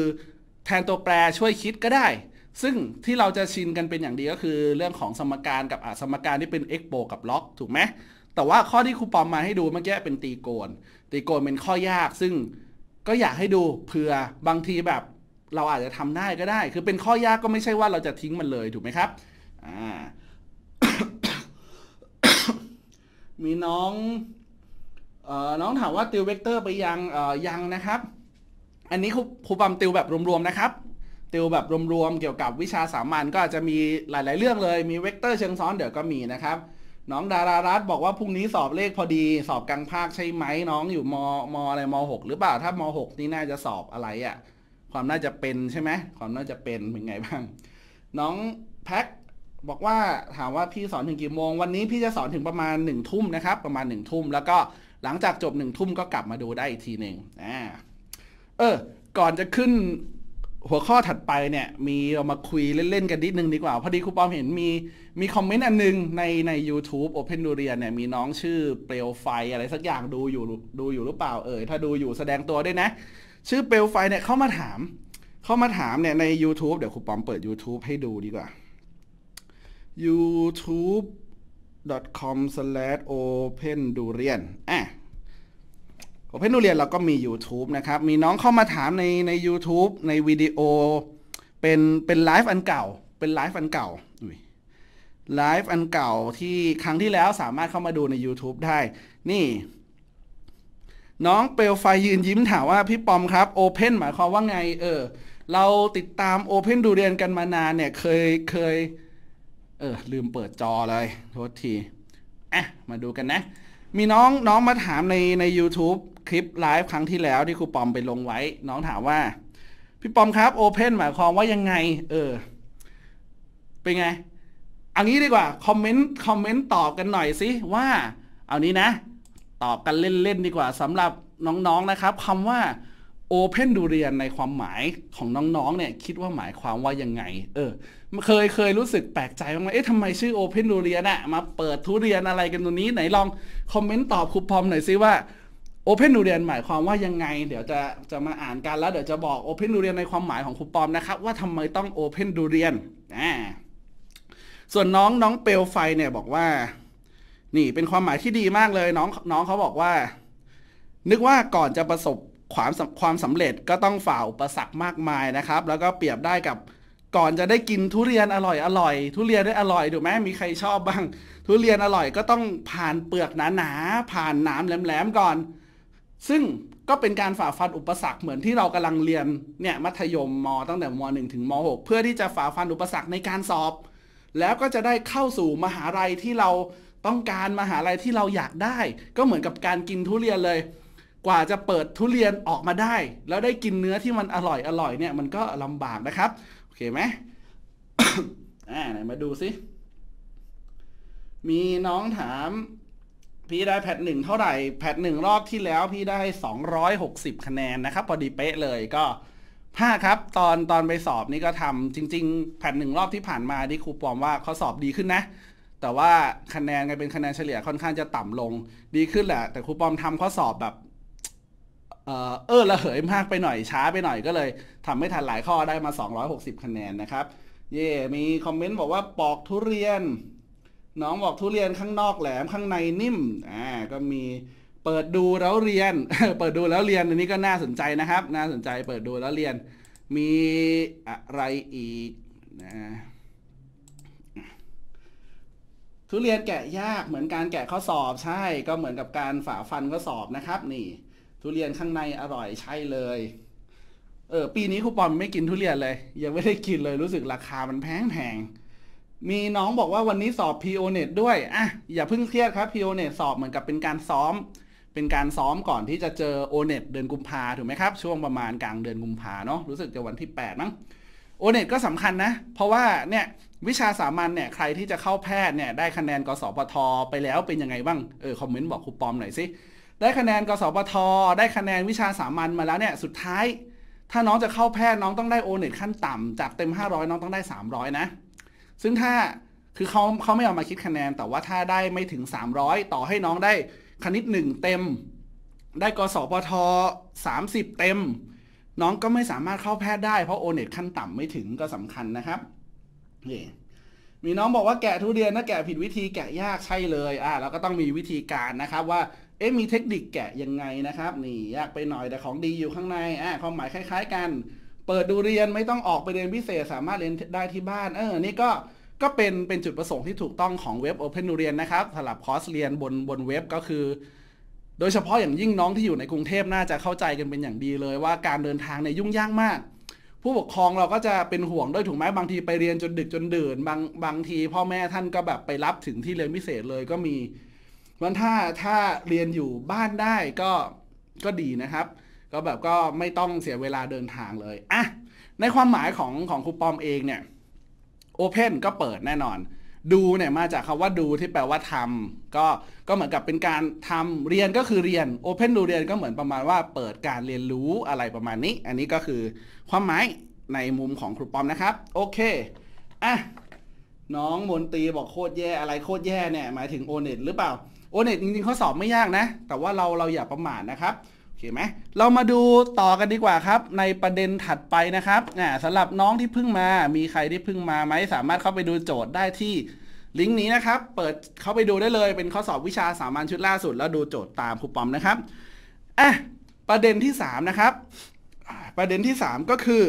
แทนตัวแปรช่วยคิดก็ได้ ซึ่งที่เราจะชินกันเป็นอย่างดีก็คือ เรื่องของสมการกับอสมการที่เป็น x บวกกับล็อกถูกไหมแต่ว่าข้อที่ครูปอมมาให้ดูเมื่อกี้เป็นตีโกนตีโกนเป็นข้อยากซึ่งก็อยากให้ดูเผื่อบางทีแบบเราอาจจะทำได้ก็ได้ คือเป็นข้อยากก็ไม่ใช่ว่าเราจะทิ้งมันเลยถูกไหมครับอ่ามีน้องออน้องถามว่าติวเวกเตอร์ไปยังยังนะครับ อันนี้ครูปั๊มติวแบบรวม ๆ นะครับ ติวแบบรวมๆเกี่ยวกับวิชาสามัญก็อาจจะมีหลาย ๆ เรื่องเลยมีเวกเตอร์เชิงซ้อนเดี๋ยวก็มีนะครับน้องดารารัตบอกว่าพรุ่งนี้สอบเลขพอดีสอบกลางภาคใช่ไหมน้องอยู่ม มอะไรมหกหรือเปล่าถ้ามหกนี่น่าจะสอบอะไรอะ่ะความน่าจะเป็นใช่ไหมความน่าจะเป็นเป็นไงบ้าง น้องแพ็คบอกว่าถามว่าพี่สอนถึงกี่โมง วันนี้พี่จะสอนถึงประมาณ1นึ่ทุ่มนะครับ ประมาณ1นึ่ทุ่ม แล้วก็หลังจากจบ1นึ่ทุ่มก็กลับมาดูได้อีกทีหนึ่งอ่าเออก่อนจะขึ้นหัวข้อถัดไปเนี่ย มีเอามาคุยเล่นๆกันนิดนึงดีกว่า พอดีครูปอมเห็นมีมีคอมเมนต์อันนึง ในใน u t u b e Open d u r i a เนี่ย มีน้องชื่อเปลวไฟอะไรสักอย่างดูอยู่ดูอยู่หรือเปล่าเอ่ยถ้าดูอยู่แสดงตัวด้วยนะ ชื่อเปลวไฟเนี่ยเข้ามาถามเข้ามาถามเนี่ยใน YouTube เดี๋ยวครูปอมเปิด YouTube ให้ดูดีกว่า youtube.com/opendurian อ่ะ o p e n d u ร i a n เราก็มี YouTube นะครับ มีน้องเข้ามาถามในใน u t u b e ในวิดีโอ เป็น เป็นไลฟ์อันเก่า เป็นไลฟ์อันเก่าไลฟ์อันเก่าที่ครั้งที่แล้วสามารถเข้ามาดูใน YouTube ได้ นี่ น้องเปลวไฟยืนยิ้มถามว่าพี่ปอมครับ open หมายความว่าไง เออ เราติดตาม o p e n ดูเรียนกันมานานเนี่ยเคยเคยเออลืมเปิดจอเลย โทษที อ่ะ มาดูกันนะ มีน้องน้องมาถามในใน YouTube คลิปไลฟ์ครั้งที่แล้วที่ครูปอมไปลงไว้ น้องถามว่า พี่ปอมครับโอเพนหมายความว่ายังไง เออเป็นไงเอางี้ดีกว่า คอมเมนต์คอมเมนต์ตอบกันหน่อยสิว่า เอานี้นะตอบกันเล่น ๆ ดีกว่าสำหรับน้อง ๆนนะครับคำว่าโอเพนดูเรียนในความหมายของน้องๆเนี่ยคิดว่าหมายความว่ายังไง เออเคยเคยรู้สึกแปลกใจบ้างไหมเอ๊ะทำไมชื่อโอเพนดูเรียนอะมาเปิดทุเรียนอะไรกันตรงนี้ ไหนลองคอมเมนต์ตอบครูพอมหน่อยซิว่าโอเพนดูเรียนหมายความว่ายังไง เดี๋ยวจะจะมาอ่านกันแล้วเดี๋ยวจะบอกโอเพนดูเรียนในความหมายของครูปอมนะครับว่าทำไมต้องโอเพนดูเรียนอ่าส่วนน้องน้องเปลวไฟเนี่ยบอกว่า นี่เป็นความหมายที่ดีมากเลยน้องน้องเขาบอกว่า นึกว่าก่อนจะประสบความความสำเร็จก็ต้องฝ่าอุปสรรคมากมายนะครับ แล้วก็เปรียบได้กับก่อนจะได้กินทุเรียนอร่อยอร่อยทุเรียนได้อร่อยถูกไหมมีใครชอบบ้างทุเรียนอร่อยก็ต้องผ่านเปลือกหนาๆผ่านน้ำแหลมๆก่อน ซึ่งก็เป็นการฝ่าฟันอุปสรรคเหมือนที่เรากำลังเรียนเนี่ยมัธยมมตั้งแต่ม .1 ถึงม .6 เพื่อที่จะฝ่าฟันอุปสรรคในการสอบ แล้วก็จะได้เข้าสู่มหาลัยที่เราต้องการมหาลัยที่เราอยากได้ ก็เหมือนกับการกินทุเรียนเลยกว่าจะเปิดทุเรียนออกมาได้ แล้วได้กินเนื้อที่มันอร่อยอร่อยเนี่ยมันก็ลำบากนะครับโอเคไหมอ่าไหนมาดูสิมีน้องถามพี่ได้แพทหนึ่งเท่าไหร่แพทหนึ่งรอบที่แล้วพี่ได้สอองร้ยหกสิบคะแนนนะครับพอดีเป๊ะเลยก็ห้าครับ ตอนตอนไปสอบนี่ ก็ทำจริง ๆแพทหนึ่งรอบที่ผ่านมาที่ครูปอมว่าเขาสอบดีขึ้นนะ แต่ว่าคะแนนกงเป็นคะแนนเฉลี่ยค่อนข้างจะต่ำลง ดีขึ้นแหละแต่ครูปอมทำข้อสอบแบบเออระเหยมากไปหน่อยช้าไปหน่อย ก็เลยทำไม่ทันหลายข้อได้มา 260 คะแนนนะครับ เย่มีคอมเมนต์ บอกว่าปอกทุเรียน น้องบอกทุเรียนข้างนอกแหลมข้างในนิ่ม อ่า ก็มีเปิดดูแล้วเรียน เปิดดูแล้วเรียนอันนี้ก็น่าสนใจนะครับ น่าสนใจเปิดดูแล้วเรียน มีอะไรอีกนะทุเรียนแกะยาก เหมือนการแกะข้อสอบ ใช่ ก็เหมือนกับการฝ่าฟันข้อสอบนะครับนี่ทุเรียนข้างในอร่อยใช่เลย เออปีนี้ครูปอมไม่กินทุเรียนเลยยังไม่ได้กินเลยรู้สึกราคามันแพงแพงมีน้องบอกว่าวันนี้สอบ p o n e t ด้วยอ่ะอย่าเพิ่งเครียดครับ p o n e t สอบเหมือนกับเป็นการซ้อม เป็นการซ้อมก่อนที่จะเจอ o n e t เดือนกุมภาถูกไหมครับช่วงประมาณกลางเดือนกุมภาเนาะรู้สึกจะวันที่8มั้งโอเน็ตก็สำคัญนะเพราะว่าเนี่ยวิชาสามัญเนี่ยใครที่จะเข้าแพทย์เนี่ยได้คะแนนกสพทไปแล้วเป็นยังไงบ้างเออคอมเมนต์บอกครูปอมหน่อยสิได้คะแนนกสบทได้คะแนนวิชาสามัญมาแล้วเนี่ยสุดท้าย ถ้าน้องจะเข้าแพทย์น้องต้องได้โอเน็ตขั้นต่ำ จากเต็ม 500 น้องต้องได้ 300 นะ ซึ่งถ้า คือเขาเขาไม่เอามาคิดคะแนนแต่ว่าถ้าได้ไม่ถึง 300 ต่อให้น้องได้คณิต 1 เต็ม ได้กสปท30 เต็ม น้องก็ไม่สามารถเข้าแพทย์ได้ เพราะโอเน็ตขั้นต่ำไม่ถึงก็สำคัญนะครับนี่มีน้องบอกว่าแกะทุเรียนนะแกะผิดวิธีแกะยากใช่เลยอ่าเราก็ต้องมีวิธีการนะครับว่าเอ๊ะมีเทคนิคแกะยังไงนะครับ นี่ ยากไปหน่อยแต่ของดีอยู่ข้างในอ่ะความหมายคล้าย ๆ กัน เปิดดูเรียนไม่ต้องออกไปเรียนพิเศษสามารถเรียนได้ที่บ้าน เออนี่ก็ก็เป็นเป็นจุดประสงค์ที่ถูกต้องของเว็บ Open ดูเรียนนะครับสำหรับคอร์สเรียนบนบนเว็บก็คือ โดยเฉพาะอย่างยิ่งน้องที่อยู่ในกรุงเทพน่าจะเข้าใจกันเป็นอย่างดีเลย ว่าการเดินทางในยุ่งยากมาก ผู้ปกครองเราก็จะเป็นห่วงด้วยถูกไหมบางทีไปเรียนจนดึกจนดื่นบางบางที พ่อแม่ท่านก็แบบไปรับถึงที่เรียนพิเศษเลยก็มีราะถ้าถ้าเรียนอยู่บ้านได้ก็ก็ดีนะครับ ก็แบบก็ไม่ต้องเสียเวลาเดินทางเลยอ่ะในความหมายของของครูปอมเองเนี่ย Open ก็เปิดแน่นอน ดูเนี่ยมาจากคาว่าดูที่แปลว่าทำก็ก็เหมือนกับเป็นการทำเรียนก็คือเรียน Open ดูเรียนก็เหมือนประมาณว่าเปิดการเรียนรู้อะไรประมาณนี้ อันนี้ก็คือ ความหมายในมุมของครูปอมนะครับโอเคอ่ะน้องมนตีบอกโคตรแย่อะไรโคตรแย่เนี่ยหมายถึงโอเน็ตหรือเปล่าโอเน็ตจริงๆข้อสอบไม่ยากนะ แต่ว่าเราเราอย่าประมาทนะครับโอเคไหมเรามาดูต่อกันดีกว่าครับในประเด็นถัดไปนะครับนาสำหรับน้องที่เพิ่งมา มีใครที่เพิ่งมาไหมสามารถเข้าไปดูโจทย์ได้ที่ลิงก์นี้นะครับ เปิดเข้าไปดูได้เลย เป็นข้อสอบวิชาสามัญชุดล่าสุดแล้วดูโจทย์ตามครูปอมนะครับอ่ะประเด็นที่3นะครับ ประเด็นที่ 3 ก็คือ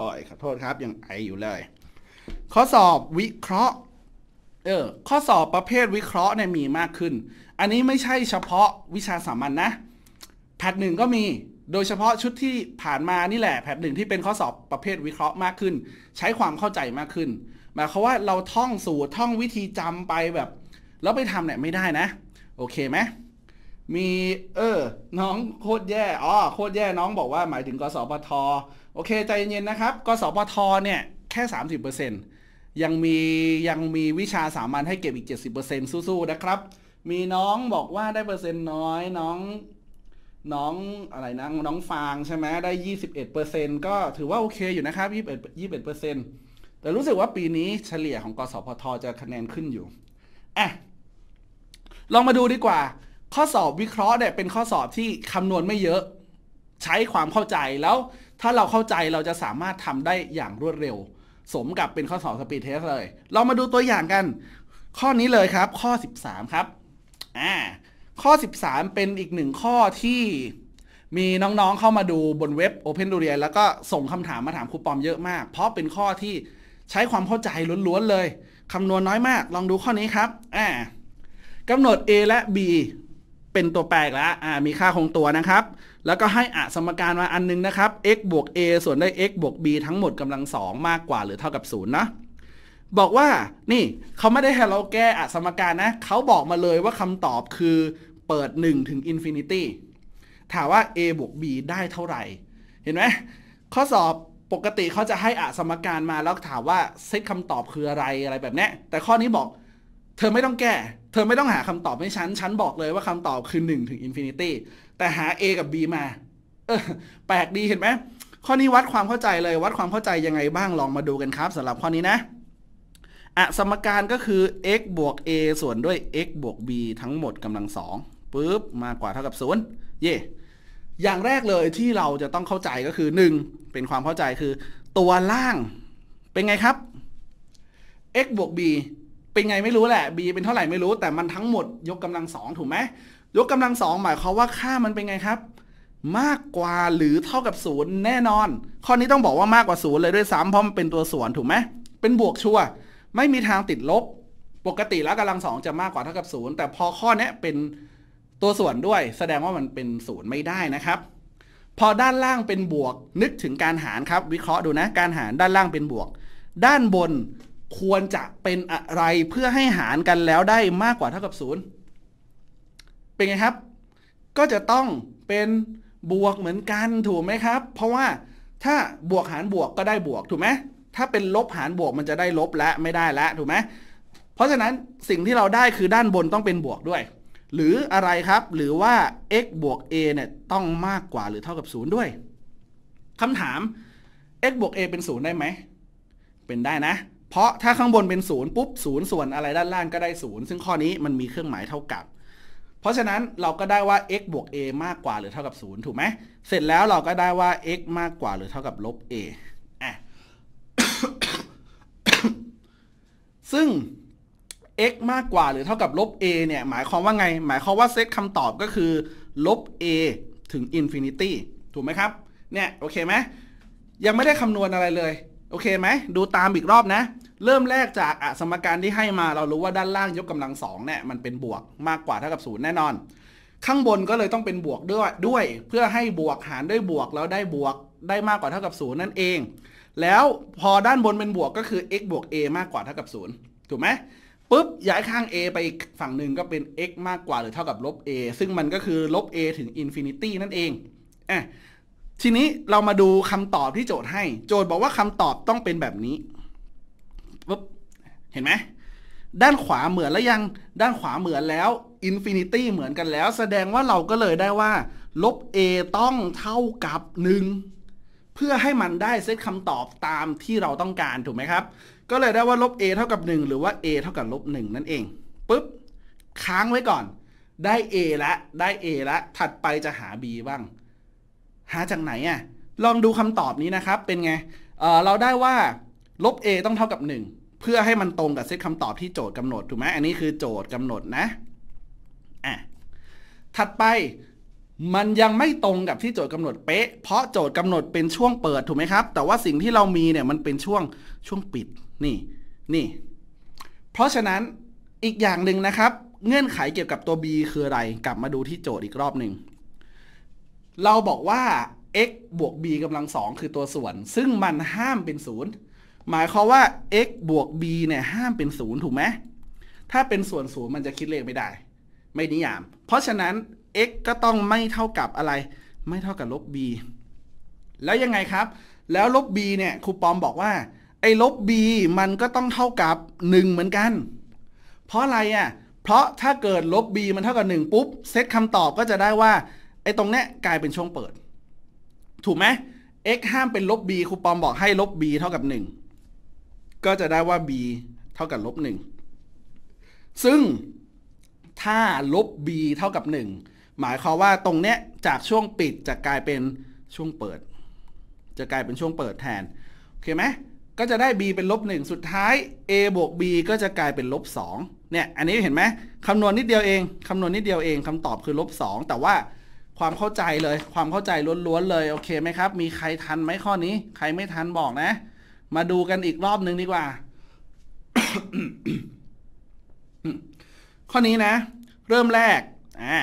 อ่อยขอโทษครับยังไออยู่เลย ข้อสอบวิเคราะห์เออ ข้อสอบประเภทวิเคราะห์เนี่ยมีมากขึ้น อันนี้ไม่ใช่เฉพาะวิชาสามัญนนะแพทหนึ่งก็มี โดยเฉพาะชุดที่ผ่านมานี่แหละแพทหนึ่งที่เป็นข้อสอบประเภทวิเคราะห์มากขึ้น ใช้ความเข้าใจมากขึ้น หมายความว่าเราท่องสูตรท่องวิธีจำไปแบบ แล้วไปทำเนี่ยไม่ได้นะ โอเคไหม มี เออ น้องโคตรแย่ อ๋อ โคตรแย่ น้องบอกว่า หมายถึงกสพท โอเคใจเย็นนะครับกสพท เนี่ยแค่ 30%เยังมี ยังมีวิชาสามัญให้เก็บอีก 70%สู้ๆนะครับ มีน้องบอกว่าได้เปอร์เซ็นต์น้อยน้องน้อง อะไรนะ น้องฟางใช่ไหมได้ 21%ก็ถือว่าโอเคอยู่นะครับ 21 21%แต่รู้สึกว่าปีนี้เฉลี่ยของกสพทจะคะแนนขึ้นอยู่ อ่ะ ลองมาดูดีกว่า ข้อสอบวิเคราะห์เนี่ยเป็นข้อสอบที่คำนวณไม่เยอะ ใช้ความเข้าใจแล้ว ถ้าเราเข้าใจเราจะสามารถทำได้อย่างรวดเร็วสมกับเป็นข้อสอบสปีดเทสเลย เรามาดูตัวอย่างกัน ข้อนี้เลยครับ ข้อ 13 ครับ อ่าข้อ 13 เป็นอีกหนึ่งข้อที่มีน้องๆเข้ามาดูบนเว็บ Open d u r i a นแล้วก็ส่งคำถามมาถามครูปอมเยอะมาก เพราะเป็นข้อที่ใช้ความเข้าใจล้วนๆเลยคำนวณน้อยมาก ลองดูข้อนี้ครับ อ่ากำหนด A และ B เป็นตัวแปรละ อ่ามีค่าคงตัวนะครับแล้วก็ให้อสมการมาอันนึงนะครับ x บวก a ส่วนด้วย x บวก b ทั้งหมดกำลังสองมากกว่า หรือเท่ากับ0นะบอกว่านี่เขาไม่ได้ให้เราแก้อสมการนะเขาบอกมาเลยว่าคำตอบคือ เปิด 1 ถึงอินฟินิตี้ถามว่า a บวก b ได้เท่าไหร่เห็นไหมข้อสอบปกติเขาจะให้อสมการมาแล้วถามว่าเซตคำตอบคืออะไรอะไรแบบนี้แต่ข้อนี้บอก เธอไม่ต้องแก้ เธอไม่ต้องหาคำตอบให้ฉันฉันบอกเลยว่าคำตอบคือ 1 ถึงอินฟินิตี้แต่หา A กับ B มาเออแปลกดี เห็นไหมข้อนี้วัดความเข้าใจเลยวัดความเข้าใจยังไงบ้างลองมาดูกันครับสำหรับข้อนี้นะอะสมการก็คือ x บวก a ส่วนด้วย x บวก b ทั้งหมดกำลังสองปุ๊บมากกว่าเท่ากับศูนย์เย่อย่างแรกเลยที่เราจะต้องเข้าใจก็คือ 1 เป็นความเข้าใจคือ ตัวล่าง เป็นไงครับ x บวก b เป็นไงไม่รู้แหละ b เป็นเท่าไหร่ไม่รู้ แต่มันทั้งหมดยกกำลังสองถูกไหมยกกำลังสอง หมายความว่าค่ามันเป็นไงครับ มากกว่าหรือเท่ากับศูนย์แน่นอน ข้อนี้ต้องบอกว่ามากกว่าศูนย์เลยด้วยซ้ำเพราะมันเป็นตัวส่วน ถูกไหม เป็นบวกชัวไม่มีทางติดลบปกติแล้วกำลังสอง จะมากกว่าเท่ากับศูนย์แต่พอข้อนี้เป็นตัวส่วนด้วย แสดงว่ามันเป็นศูนย์ไม่ได้นะครับ พอด้านล่างเป็นบวกนึกถึงการหารครับ วิเคราะห์ดูนะ การหารด้านล่างเป็นบวก ด้านบนควรจะเป็นอะไรเพื่อให้หารกันแล้วได้มากกว่าเท่ากับศูนย์เป็นไงครับ ก็จะต้องเป็นบวกเหมือนกันถูกไหมครับ เพราะว่าถ้าบวกหารบวกก็ได้บวกถูกไหมถ้าเป็นลบหารบวกมันจะได้ลบและไม่ได้ละถูกไหมเพราะฉะนั้นสิ่งที่เราได้คือด้านบนต้องเป็นบวกด้วย หรืออะไรครับ หรือว่า x บวก a เนี่ยต้องมากกว่าหรือเท่ากับ0ด้วยคำถาม x บวก a เป็น0ได้ไหมเป็นได้นะ เพราะถ้าข้างบนเป็น0ปุ๊บ0ส่วนอะไรด้านล่างก็ได้0ซึ่งข้อนี้มันมีเครื่องหมายเท่ากับราะฉะนั้นเราก็ได้ว่า x บวก a มากกว่าหรือเท่ากับ 0 ถูกไหมเสร็จแล้วเราก็ได้ว่า x มากกว่าหรือเท่ากับลบ a อ่ะซึ่ง x มากกว่าหรือเท่ากับลบ a เนี่ยหมายความว่าไง หมายความว่าเซตคำตอบก็คือลบ a ถึงอินฟินิตี้ถูกไหมครับ เนี่ยโอเคไหมยังไม่ได้คำนวณอะไรเลย โอเคไหมดูตามอีกรอบนะเริ่มแรกจากสมการที่ให้มาเรารู้ว่าด้านล่างยกกำลังสองเนี่ยมันเป็นบวกมากกว่าเท่ากับศูนย์แน่นอน ข้างบนก็เลยต้องเป็นบวกด้วยด้วย เพื่อให้บวกหารด้วยบวกแล้วได้บวกได้มากกว่าเท่ากับศูนย์นั่นเองแล้วพอด้านบนเป็นบวกก็คือ x บวก a มากกว่าเท่ากับศูนย์ถูกไหมปุ๊บย้ายข้าง a ไปอีกฝั่งหนึ่งก็เป็น x มากกว่าหรือเท่ากับลบ a ซึ่งมันก็คือลบ a ถึงอินฟินิตี้นั่นเองอ่ะทีนี้เรามาดูคำตอบที่โจทย์ให้โจทย์บอกว่าคำตอบต้องเป็นแบบนี้เห็นไหมด้านขวาเหมือนแล้วยังด้านขวาเหมือนแล้ว อินฟินิตี้เหมือนกันแล้ว แสดงว่าเราก็เลยได้ว่า ลบ a ต้องเท่ากับ 1 เพื่อให้มันได้เซตคำตอบตามที่เราต้องการถูกไหมครับ ก็เลยได้ว่าลบ a เท่ากับ1หรือว่า a เท่ากับลบ1นั่นเองปุ๊บค้างไว้ก่อน ได้ a ละได้ a ละถัดไปจะหา b บ้างหาจากไหนอ่ะลองดูคำตอบนี้นะครับ เป็นไงเเราได้ว่าลบ a ต้องเท่ากับ 1เพื่อให้มันตรงกับเซตคำตอบที่โจทย์กำหนดถูกไหมอันนี้คือโจทย์กำหนดนะอ่ะถัดไปมันยังไม่ตรงกับที่โจทย์กำหนดเป๊ะเพราะโจทย์กำหนดเป็นช่วงเปิดถูกไหมครับ แต่ว่าสิ่งที่เรามีเนี่ยมันเป็นช่วงช่วงปิดนี่นี่เพราะฉะนั้นอีกอย่างหนึ่งนะครับ เงื่อนไขเกี่ยวกับตัว b คืออะไรกลับมาดูที่โจทย์อีกรอบหนึ่งเราบอกว่า x บวก b กำลังสองคือตัวส่วน ซึ่งมันห้ามเป็นศูนย์หมายความว่า x บวก b เนี่ยห้ามเป็นศูนย์ถูกไหม ถ้าเป็นส่วนศูนย์มันจะคิดเลขไม่ได้ ไม่นิยาม เพราะฉะนั้น x ก็ต้องไม่เท่ากับอะไร ไม่เท่ากับลบ b แล้วยังไงครับ แล้วลบ b เนี่ยครูปอมบอกว่าไอ้ลบ b มันก็ต้องเท่ากับ 1 เหมือนกัน เพราะอะไรอะ่ะ เพราะถ้าเกิดลบ b มันเท่ากับ 1 ปุ๊บ เซตคำตอบก็จะได้ว่าไอ้ตรงเนี้ยกลายเป็นช่วงเปิด ถูกไหม x ห้ามเป็นลบ b ครูปอมบอกให้ลบ b เท่ากับ 1ก็จะได้ว่า b เท่ากับลบ1ซึ่งถ้าลบ b เท่ากับ 1 หมายความว่าตรงเนี้ยจากช่วงปิดจะกลายเป็นช่วงเปิด จะกลายเป็นช่วงเปิดแทนโอเคไหม ก็จะได้ b เป็นลบ1สุดท้าย a บวก b ก็จะกลายเป็นลบ2เนี่ยอันนี้เห็นไหมคำนวณนิดเดียวเองคำนวณนิดเดียวเองคำตอบคือลบ2แต่ว่าความเข้าใจเลยความเข้าใจล้วนๆเลยโอเคไหมครับ มีใครทันไหมข้อนี้ ใครไม่ทันบอกนะมาดูกันอีกรอบหนึ่งดีกว่า ข้อนี้นะ เริ่มแรกอ่า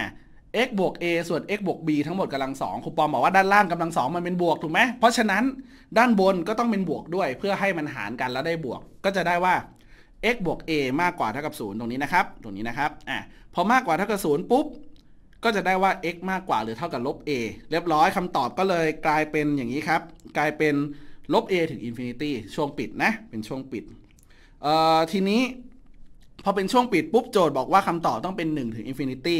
x บวก a ส่วน x บวก b ทั้งหมดกำลังสองครูปอมบอกว่าด้านล่างกำลังสองมันเป็นบวกถูกไหมเพราะฉะนั้นด้านบนก็ต้องเป็นบวกด้วย เพื่อให้มันหารกันแล้วได้บวก ก็จะได้ว่า x บวก a มากกว่าเท่ากับ0ตรงนี้นะครับ ตรงนี้นะครับอ่ะพอมากกว่าเท่ากับ0ปุ๊บก็จะได้ว่า x มากกว่าหรือเท่ากับลบ a เรียบร้อยคำตอบก็เลยกลายเป็นอย่างนี้ครับ กลายเป็นลบ a ถึง infinity ช่วงปิดนะ เป็นช่วงปิด ทีนี้พอเป็นช่วงปิด ปุ๊บโจทย์บอกว่าคำตอบต้องเป็น 1 ถึง infinity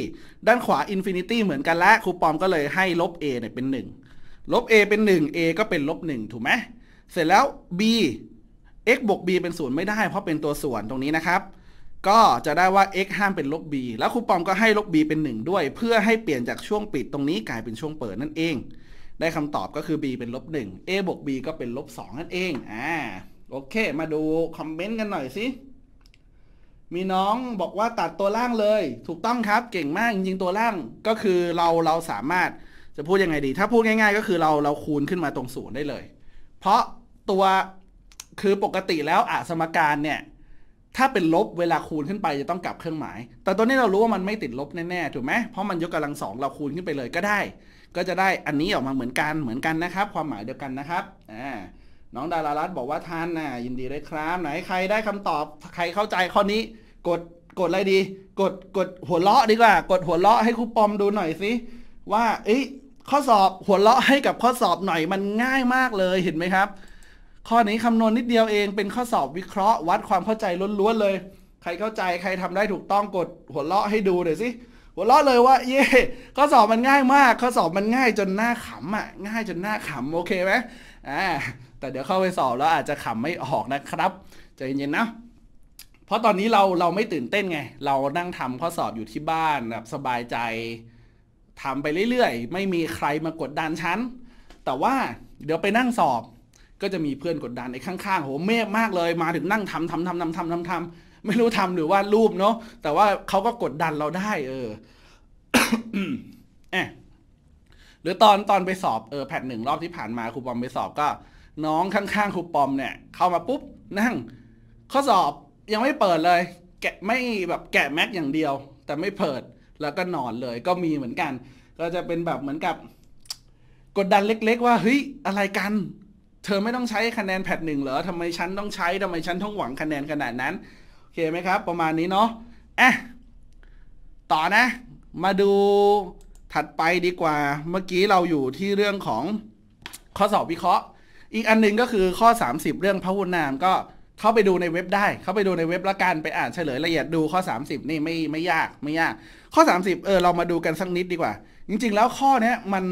ด้านขวา infinity เหมือนกันและครูปอมก็เลยให้ลบ a เนี่ยเป็น1ลบ a เป็น 1 a ก็เป็นลบ1ถูกไหม เสร็จแล้ว b x บวก b เป็นศูนย์ไม่ได้ เพราะเป็นตัวส่วนตรงนี้นะครับ ก็จะได้ว่า x ห้ามเป็นลบ b แล้วครูปอมก็ให้ลบ b เป็น 1 ด้วยเพื่อให้เปลี่ยนจากช่วงปิด ตรงนี้กลายเป็นช่วงเปิดนั่นเองได้คำตอบก็คือ b เป็นลบ1 a บวก b ก็เป็นลบ 2 นั่นเอง อ่า โอเค มาดู คอมเมนต์กันหน่อยสิ มีน้องบอกว่าตัดตัวล่างเลย ถูกต้องครับ เก่งมากจริง ๆ ตัวล่าง ก็คือเรา เราสามารถจะพูดยังไงดี ถ้าพูดง่ายๆ ก็คือเรา เราคูณขึ้นมาตรงศูนย์ได้เลย เพราะตัวคือปกติแล้วอะสมการเนี่ย ถ้าเป็นลบเวลาคูณขึ้นไปจะต้องกลับเครื่องหมาย แต่ตอนนี้เรารู้ว่ามันไม่ติดลบแน่ๆถูกไหมเพราะมันยกกาลังสองเราคูณขึ้นไปเลยก็ได้ก็จะได้อันนี้ออกมาเหมือนกันเหมือนกันนะครับ ความหมายเดียวกันนะครับอ่าน้องดารารัตบอกว่าท่านน่ะยินดีเลยครับ ไหนใครได้คำตอบใครเข้าใจข้อนี้ กดกดอะไรดี กดกดหัวเราะดีกว่า กดหัวเราะให้ครูปอมดูหน่อยสิว่าเอ้ข้อสอบหัวเราะให้กับข้อสอบหน่อยมันง่ายมากเลยเห็นไหมครับ ข้อนี้คำนวณนิดเดียวเองเป็นข้อสอบวิเคราะห์ วัดความเข้าใจล้วนๆเลย ใครเข้าใจใครทำได้ถูกต้องกดหัวเราะให้ดูหน่อยสิหัวเราะเลยว่าเย่ข้อสอบมันง่ายมาก ข้อสอบมันง่ายจนหน้าขำอ่ะง่ายจนหน้าขำโอเคไหมอ่าแต่เดี๋ยวเข้าไปสอบแล้วอาจจะขำไม่ออกนะครับใจเย็นๆนะเพราะตอนนี้เราเราไม่ตื่นเต้นไง เรานั่งทำข้อสอบอยู่ที่บ้านแบบสบายใจทำไปเรื่อยๆ ไม่มีใครมากดดันฉันแต่ว่าเดี๋ยวไปนั่งสอบ ก็จะมีเพื่อนกดดันไอ้ข้างๆโหเมฆมากเลยมาถึงนั่งทำทำทำทำทำทำทำไม่รู้ทำหรือวาดรูปเนาะแต่ว่าเขาก็กดดันเราได้ เออหรือตอนตอนไปสอบเออแพทหนึ่งรอบที่ผ่านมาครูปอมไปสอบก็ น้องข้างๆครูปอมเนี่ย เข้ามาปุ๊บนั่ง ข้อสอบยังไม่เปิดเลย แกะไม่แบบแกะแม็กอย่างเดียว แต่ไม่เปิดแล้วก็นอนเลย ก็มีเหมือนกัน ก็จะเป็นแบบเหมือนกับ กดดันเล็ก ๆ ว่าเฮ้ยอะไรกัน เธอไม่ต้องใช้คะแนนแพทหนึ่งเหรอทำไมฉันต้องใช้ทำไมฉันต้องหวังคะแนนขนาดนั้นเคไหมครับประมาณนี้เนาะอ่ะต่อนะมาดูถัดไปดีกว่า เมื่อกี้เราอยู่ที่เรื่องของข้อสอบวิเคราะห์อีกอันนึงก็คือข้อ 30 เรื่องพหุนามก็เข้าไปดูในเว็บได้ เข้าไปดูในเว็บละกัน ไปอ่านเฉลยละเอียดดูข้อ 30นี่ไม่ไม่ยากไม่ยาก ข้อ 30เออเรามาดูกันสักนิดดีกว่า จริงๆ แล้วข้อเนี้ยมัน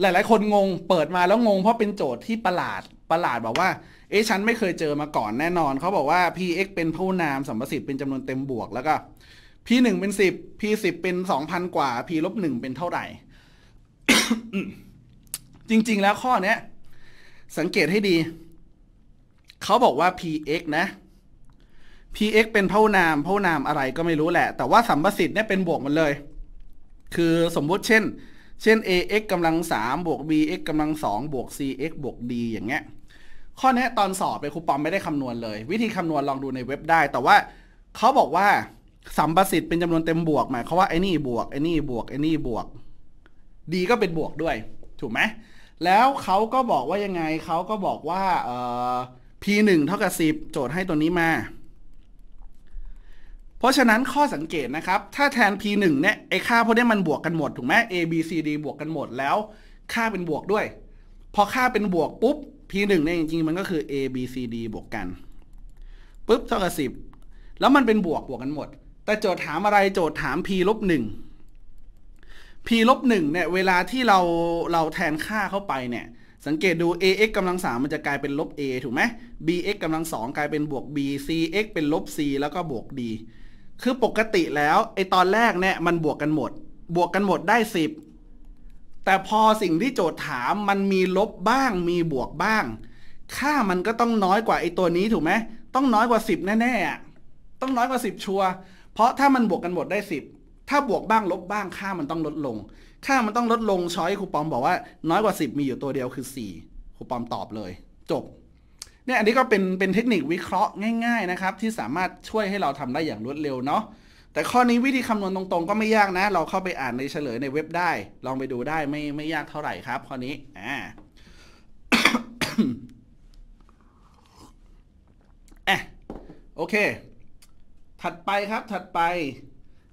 หลายๆ คนงง เปิดมาแล้วงงเพราะเป็นโจทย์ที่ประหลาดประหลาดบอกว่าเอ๊ะฉันไม่เคยเจอมาก่อนแน่นอนเขาบอกว่า px เป็นผู้นามสัมประสิทธิ์เป็นจำนวนเต็มบวก แล้วก็ p หนึ่งเป็นสิบ p สิบเป็นสองพันกว่า p ลบหนึ่งเป็นเท่าไหร่ จริง ๆแล้วข้อเนี้ยสังเกตให้ดีเขาบอกว่า px นะ px เป็นผู้นามผู้นามอะไรก็ไม่รู้แหละแต่ว่าสัมประสิทธิ์เนี่ยเป็นบวกหมดเลย คือสมมุติเช่น เช่น ax กำลังสามบวก bx กำลังสองบวก cx บวก d อย่างเงี้ยข้อนี้ตอนสอบเปครูปอมไม่ได้คำนวณเลย วิธีคำนวณลองดูในเว็บได้ แต่ว่าเขาบอกว่า สัมประสิทธิ์เป็นจำนวนเต็มบวกหมายเขาว่าไอ้นี่บวกไอ้นี่บวกไอ้นี่บวก ดี ก็เป็นบวกด้วย ถูกไหม แล้วเขาก็บอกว่ายังไงเขาก็บอกว่าเอ่อ p 1เท่ากับ 10 โจทย์ให้ตัวนี้มา เพราะฉะนั้นข้อสังเกตนะครับ ถ้าแทน p 1เนี่ยไอ้ค่าพวกนี้มันบวกกันหมดถูกไหม a b c d บวกกันหมดแล้ว ค่าเป็นบวกด้วยพอค่าเป็นบวกปุ๊บ p หนึ่งเนี่ย จริงๆ มันก็คือ a b c d บวกกันปุ๊บ เท่ากับสิบแล้วมันเป็นบวกบวกกันหมด แต่โจทย์ถามอะไรโจทย์ถาม p ลบหนึ่ง p ลบหนึ่งเนี่ย เวลาที่เราเราแทนค่าเข้าไปเนี่ย สังเกตดู ax กำลังสามมันจะกลายเป็นลบ a ถูกไหม bx กำลังสองกลายเป็นบวก b cx เป็นลบ c แล้วก็บวก d คือปกติแล้วไอตอนแรกเนี่ยมันบวกกันหมด บวกกันหมดได้ 10แต่พอสิ่งที่โจทย์ถามมันมีลบบ้างมีบวกบ้าง ค่ามันก็ต้องน้อยกว่าไอ้ตัวนี้ถูกไหม ต้องน้อยกว่า 10 แน่ ๆ ต้องน้อยกว่า 10 ชัวเพราะถ้ามันบวกกันหมดได้ 10 ถ้าบวกบ้างลบบ้าง ค่ามันต้องลดลง ค่ามันต้องลดลงช้อยครูปอมบอกว่า น้อยกว่า 10 มีอยู่ตัวเดียวคือ4ครูปอมตอบเลย จบเนี่ยอันนี้ก็เป็นเป็นเทคนิควิเคราะห์ง่ายๆนะครับ ที่สามารถช่วยให้เราทำได้อย่างรวดเร็วเนาะแต่ข้อนี้วิธีคำนวณตรงๆก็ไม่ยากนะ เราเข้าไปอ่านในเฉลยในเว็บได้ ลองไปดูได้ไม่ไม่ยากเท่าไหร่ครับ ข้อนี้อ่าอะโอเค ถัดไปครับถัดไป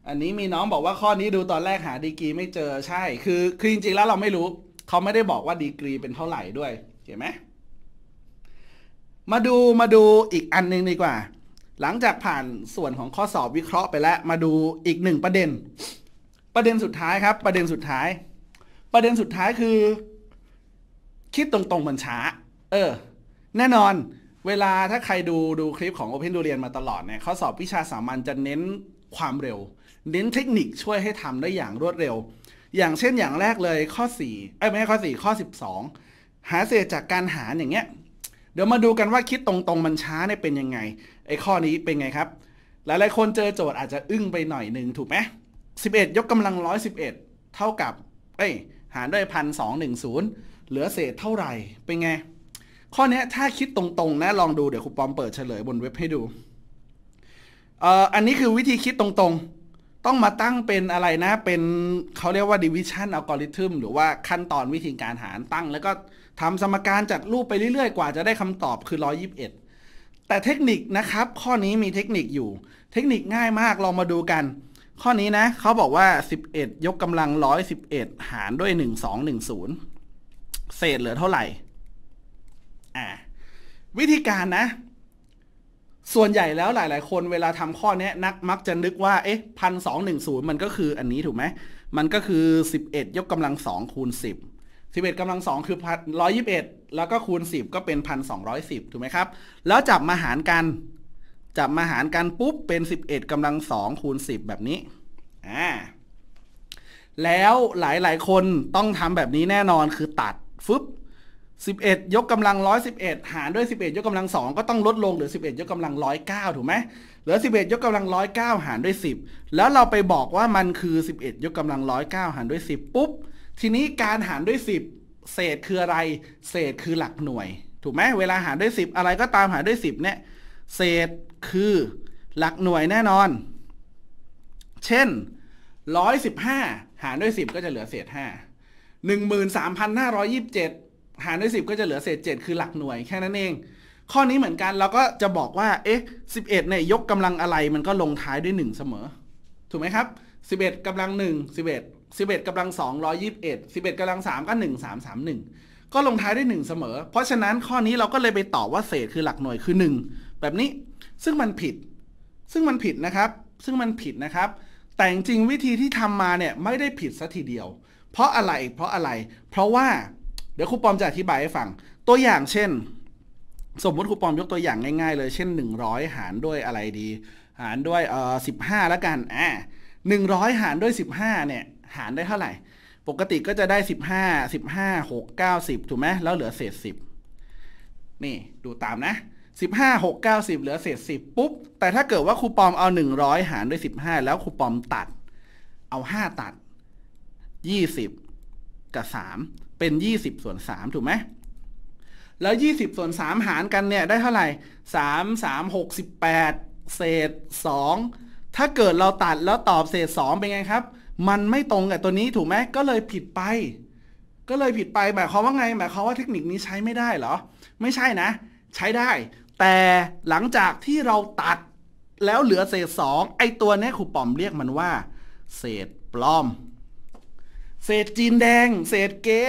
อันนี้มีน้องบอกว่าข้อนี้ดูตอนแรกหาดีกรี ไม่เจอใช่ คือ คือจริงๆแล้วเราไม่รู้ เขาไม่ได้บอกว่าดีกรี เป็นเท่าไหร่ด้วยเห็นไหมมาดูมาดูอีกอันนึงดีกว่าหลังจากผ่านส่วนของข้อสอบวิเคราะห์ ไปแล้ว มาดูอีกหนึ่งประเด็น ประเด็นสุดท้ายครับ ประเด็นสุดท้าย ประเด็นสุดท้ายคือ คิดตรงๆมันช้าเออแน่นอน เวลาถ้าใครดูดูคลิปของ Open ดูเรียนมาตลอดเนี่ยข้อสอบวิชาสามัญจะเน้นความเร็ว เน้นเทคนิคช่วยให้ทำได้อย่างรวดเร็ว อย่างเช่นอย่างแรกเลยข้อ4ีอ้ไม่ใช่ข้อ4ข้อ12 หาเศษจากการหารอย่างเงี้ยเดี๋ยวมาดูกันว่าคิดตรงๆมันช้าเนี่ยเป็นยังไงไอ้ข้อนี้เป็นไงครับหลายๆคนเจอโจทย์อาจจะอึ้งไปหน่อยหนึ่งถูกไหมสิบเอ็ดยกกำลังร้อยสิบเอ็ดเท่ากับเอ้ยหารด้วยพันสองหนึ่งศูนย์เหลือเศษเท่าไหร่ เป็นไง ข้อนี้ถ้าคิดตรงๆ นะลองดูเดี๋ยวครูปอมเปิดเฉลยบนเว็บให้ดูเอ่ออันนี้คือวิธีคิดตรง ๆ ต้องมาตั้งเป็นอะไรนะ เป็นเขาเรียกว่า division algorithm หรือว่าขั้นตอนวิธีการหารตั้ง แล้วก็ทำสมการจากรูปไปเรื่อยๆ กว่าจะได้คำตอบคือ 121แต่เทคนิคนะครับข้อนี้มีเทคนิคอยู่ เทคนิคง่ายมากลองมาดูกัน ข้อนี้นะเขาบอกว่า 11 ยกกำลัง 111 หารด้วย 1210 เศษเหลือเท่าไหร่วิธีการนะ ส่วนใหญ่แล้วหลายๆ คนเวลาทำข้อนี้นักมักจะนึกว่าเอ๊ะพันสองหนึ่งศูนย์มันก็คืออันนี้ถูกไหมมันก็คือ 11 ยกกำลังสองคูณ 10สิบเอ็ดกำลังสองคือร้อยยิบเอ็ดแล้วก็คูณสิบก็เป็นพันสองร้อยสิบถูกไหมครับแล้วจับมาหารกัน จับมาหารกันปุ๊บเป็นสิบเอ็ดกำลังสองคูณสิบแบบนี้อ่าแล้วหลายๆ คนต้องทำแบบนี้แน่นอนคือตัดฟึบ11 ยกกำลัง111 หารด้วย 11 ยกกำลัง 2 ก็ต้องลดลงเหลือ 11 ยกกำลัง 109ถูกไหมเหลือ11ยกกำลัง 109 หารด้วย 10 แล้วเราไปบอกว่ามันคือ 11 ยกกำลัง 109 หารด้วย 10 ปุ๊บทีนี้การหารด้วย 10 เศษคืออะไร เศษคือหลักหน่วยถูกไหมเวลาหารด้วย 10 อะไรก็ตามหารด้วย 10เนี่ย เศษคือหลักหน่วยแน่นอน เช่น115 หารด้วย 10 ก็จะเหลือเศษ 5 13,527 หารด้วย 10 ก็จะเหลือเศษ 7 คือหลักหน่วยแค่นั้นเอง ข้อนี้เหมือนกันเราก็จะบอกว่าเอ๊ะ11เนี่ยยกกำลังอะไรมันก็ลงท้ายด้วย 1 เสมอถูกไหมครับ 11กำลัง1 11 11กำลัง2บ2 1 11กำลัง 3 ก็ 1 3 3 1 ก็ลงท้ายด้วย1เสมอ เพราะฉะนั้นข้อนี้เราก็เลยไปตอบว่าเศษคือหลักหน่วยคือ 1 แบบนี้ ซึ่งมันผิด ซึ่งมันผิดนะครับ ซึ่งมันผิดนะครับ แต่จริงวิธีที่ทำมาเนี่ยไม่ได้ผิดซะทีเดียว เพราะอะไรเพราะอะไร เพราะว่า เดี๋ยวครูปอมจะอธิบายให้ฟัง ตัวอย่างเช่น สมมติครูปอมยกตัวอย่างง่าย ๆ เลย เช่น 100 หารด้วยอะไรดี หารด้วยเอ่อสิบห้าแล้วกัน อ่าหนึ่งร้อยหารด้วยสิบห้าเนี่ยหารได้เท่าไหร่ ปกติก็จะได้ 15 15 6 9 10ถูกไหมแล้วเหลือเศษ 10 นี่ ดูตามนะ15 6 9 10เหลือเศษ 10 ปุ๊บ แต่ถ้าเกิดว่าครูปอมเอา 100 หารด้วย 15 แล้วครูปอมตัด เอา 5 ตัด20กับ 3 เป็น 20 ส่วน3ถูกไหมแล้ว 20ส่วน3หารกันเนี่ยได้เท่าไหร่ 3 3 6ป8เศษ 2 ถ้าเกิดเราตัดแล้วตอบเศษ2เป็นไงครับมันไม่ตรงกับตัวนี้ถูกไหมก็เลยผิดไป ก็เลยผิดไป หมายความว่าไงหมายความว่าเทคนิคนี้ใช้ไม่ได้เหรอ ไม่ใช่นะ ใช้ได้ แต่หลังจากที่เราตัดแล้วเหลือเศษสองไอตัวนี้ครูปอมเรียกมันว่า เศษปลอม เศษจีนแดง เศษเก๊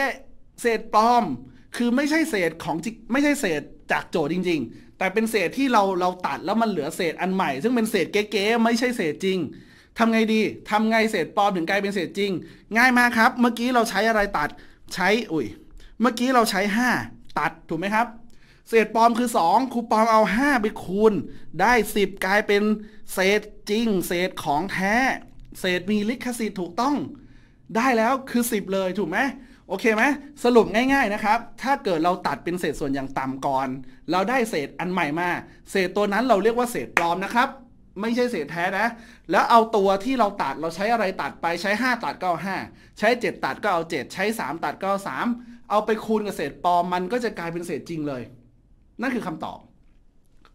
เศษปลอมคือไม่ใช่เศษของจิไม่ใช่เศษจากโจทย์จริง ๆ แต่เป็นเศษที่เราเราตัดแล้วมันเหลือเศษอันใหม่ซึ่งเป็นเศษเก๊ๆไม่ใช่เศษจริงทำไงดี ทำไงเศษปลอมถึงกลายเป็นเศษจริง ง่ายมากครับ เมื่อกี้เราใช้อะไรตัด ใช้ อุ้ย เมื่อกี้เราใช้ 5 ตัดถูกไหมครับ เศษปลอมคือ 2ครูปอมเอา5ไปคูณ ได้ 10 กลายเป็นเศษจริง เศษของแท้ เศษมีลิขสิทธิ์ถูกต้อง ได้แล้วคือ 10 เลยถูกไหมโอเคไหมสรุปง่ายๆนะครับ ถ้าเกิดเราตัดเป็นเศษส่วนอย่างต่ำก่อน เราได้เศษอันใหม่มาเศษตัวนั้นเราเรียกว่าเศษปลอมนะครับไม่ใช่เศษแท้นะ แล้วเอาตัวที่เราตัด เราใช้อะไรตัดไป ใช้ 5 ตัดก็เอา5ใช้ 7 ตัดก็เอา7ใช้ 3 ตัดก็เอา3เอาไปคูณกับเศษปลอมมันก็จะกลายเป็นเศษจริงเลย นั่นคือคำตอบ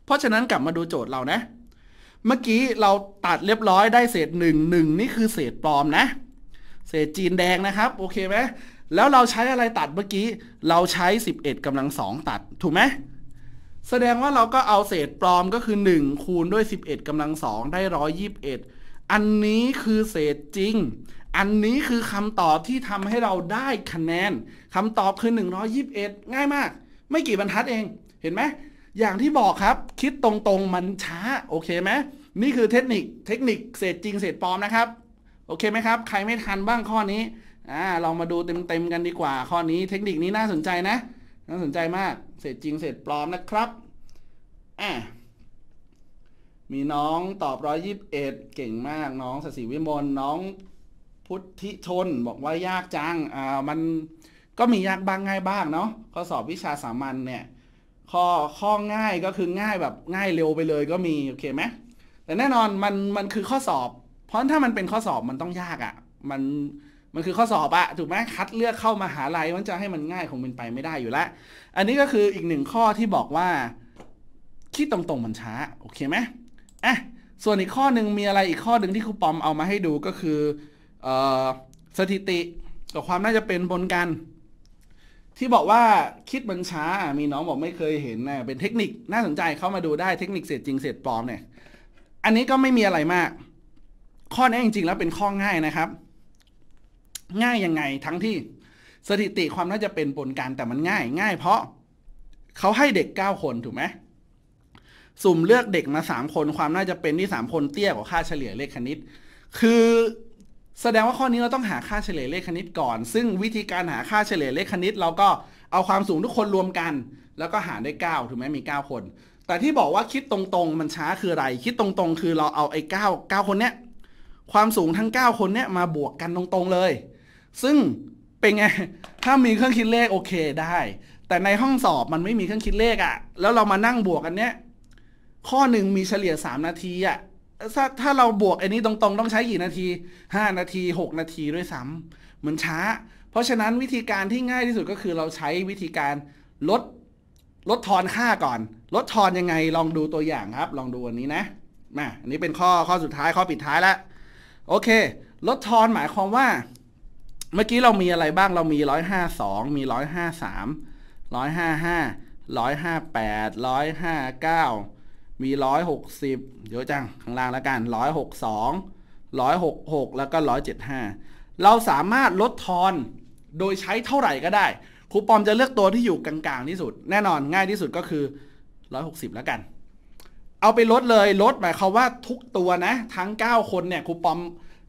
เพราะฉะนั้นกลับมาดูโจทย์เรานะ เมื่อกี้เราตัดเรียบร้อยได้เศษ1 1นี่คือเศษปลอมนะ เศษจีนแดงนะครับ โอเคไหมแล้วเราใช้อะไรตัดเมื่อกี้ เราใช้ 11กำลังสองตัด ถูกไหมแสดงว่าเราก็เอาเศษปลอมก็คือ 1คูณด้วย11กำลังสองได้ 121 อันนี้คือเศษจริง อันนี้คือคำตอบที่ทำให้เราได้คะแนนคำตอบคือ 121 ง่ายมาก ไม่กี่บรรทัดเองเห็นไหม อย่างที่บอกครับ คิดตรงๆมันช้าโอเคไหมนี่คือเทคนิค เทคนิคเศษจริงเศษปลอมนะครับโอเคไหมครับใครไม่ทันบ้างข้อนี้อ่าลองมาดูเต็มๆกันดีกว่าข้อนี้ เทคนิคนี้น่าสนใจนะ น่าสนใจมากเศษจริงเศษปลอมนะครับอ่ะมีน้องตอบร้อยยิบเอ็ดเก่งมาก น้องสศิวิมล น้องพุทธิชนบอกว่ายากจัง อ่า มันก็มียากบางง่ายบ้างเนาะข้อสอบวิชาสามัญเนี่ย ข้อข้อง่ายก็คือง่ายแบบง่ายเร็วไปเลยก็มี โอเคไหมแต่แน่นอนมันมันคือข้อสอบ เพราะถ้ามันเป็นข้อสอบมันต้องยากอะ่ะ มันมันคือข้อสอบอะถูกไหมคัดเลือกเข้ามาหาลัยมันจะให้มันง่ายคงเป็นไปไม่ได้อยู่แล้ว อันนี้ก็คืออีกหนึ่งข้อที่บอกว่า คิดตรงๆมันช้าโอเคไหมอ่ะส่วนอีกข้อหนึ่งมีอะไรอีกข้อหนึ่งที่ครูปอมเอามาให้ดูก็คือออสถิติกับความน่าจะเป็นบนกัน ที่บอกว่าคิดมันช้า มีน้องบอกไม่เคยเห็นนะเป็นเทคนิคน่าสนใจเข้ามาดูได้เทคนิคเสร็จจริงเสร็จปลอมเนี่ยอันนี้ก็ไม่มีอะไรมาก ข้อนี้จริงๆ แล้วเป็นข้อง่ายนะครับง่ายยังไงทั้งที่สถิติความน่าจะเป็นปนกันแต่มันง่าย ง่าย เพราะเขาให้เด็ก 9 คนถูกไหมสุ่มเลือกเด็กมา 3 คน ความน่าจะเป็น ที่ 3 คนเตี้ยกว่าค่าเฉลี่ยเลขคณิตคือแสดงว่าข้อนี้เราต้องหาค่าเฉลี่ยเลขคณิตก่อน ซึ่งวิธีการหาค่าเฉลี่ยเลขคณิต เราก็เอาความสูงทุกคนรวมกัน แล้วก็หารได้9ถูกไหมมี 9 คน แต่ที่บอกว่าคิดตรง ๆ มันช้าคืออะไร คิดตรงๆ คือเราเอาไอ้9 9 คนเนี้ยความสูงทั้ง 9 คนเนี้ยมาบวกกันตรงๆเลยซึ่งเป็นไง ถ้ามีเครื่องคิดเลขโอเคได้ แต่ในห้องสอบมันไม่มีเครื่องคิดเลขอะ่ะแล้วเรามานั่งบวกกันเนี้ยข้อหนึ่งมีเฉลี่ยสามนาทีอะ่ะถ้าถ้าเราบวกอันนี้ตรงๆ ต้องใช้กี่นาทีห้านาทีหกนาทีด้วยซ้ำมันช้า เพราะฉะนั้นวิธีการที่ง่ายที่สุดก็คือเราใช้วิธีการลดลดทอนค่าก่อน ลดทอนยังไงลองดูตัวอย่างครับ ลองดูอันนี้นะมาอันนี้เป็นข้อข้อสุดท้ายข้อปิดท้ายละโอเค ลดทอนหมายความว่าเมื่อกี้เรามีอะไรบ้าง เรามีร้อยห้าสองมีร้อยห้าสามร้อยห้าห้าร้อยห้าแปดร้อยห้าเก้ามีร้อยหกสิบเยอะจังข้างล่างแล้วกันร้อยหกสองร้อยหกหกแล้วก็ร้อยเจ็ดห้าเราสามารถลดทอนโดยใช้เท่าไหร่ก็ได้ ครูปอมจะเลือกตัวที่อยู่กลางๆที่สุด แน่นอนง่ายที่สุดก็คือร้อยหกสิบแล้วกัน เอาไปลดเลย ลดหมายความว่าทุกตัวนะ ทั้งเก้าคนเนี่ยครูปอม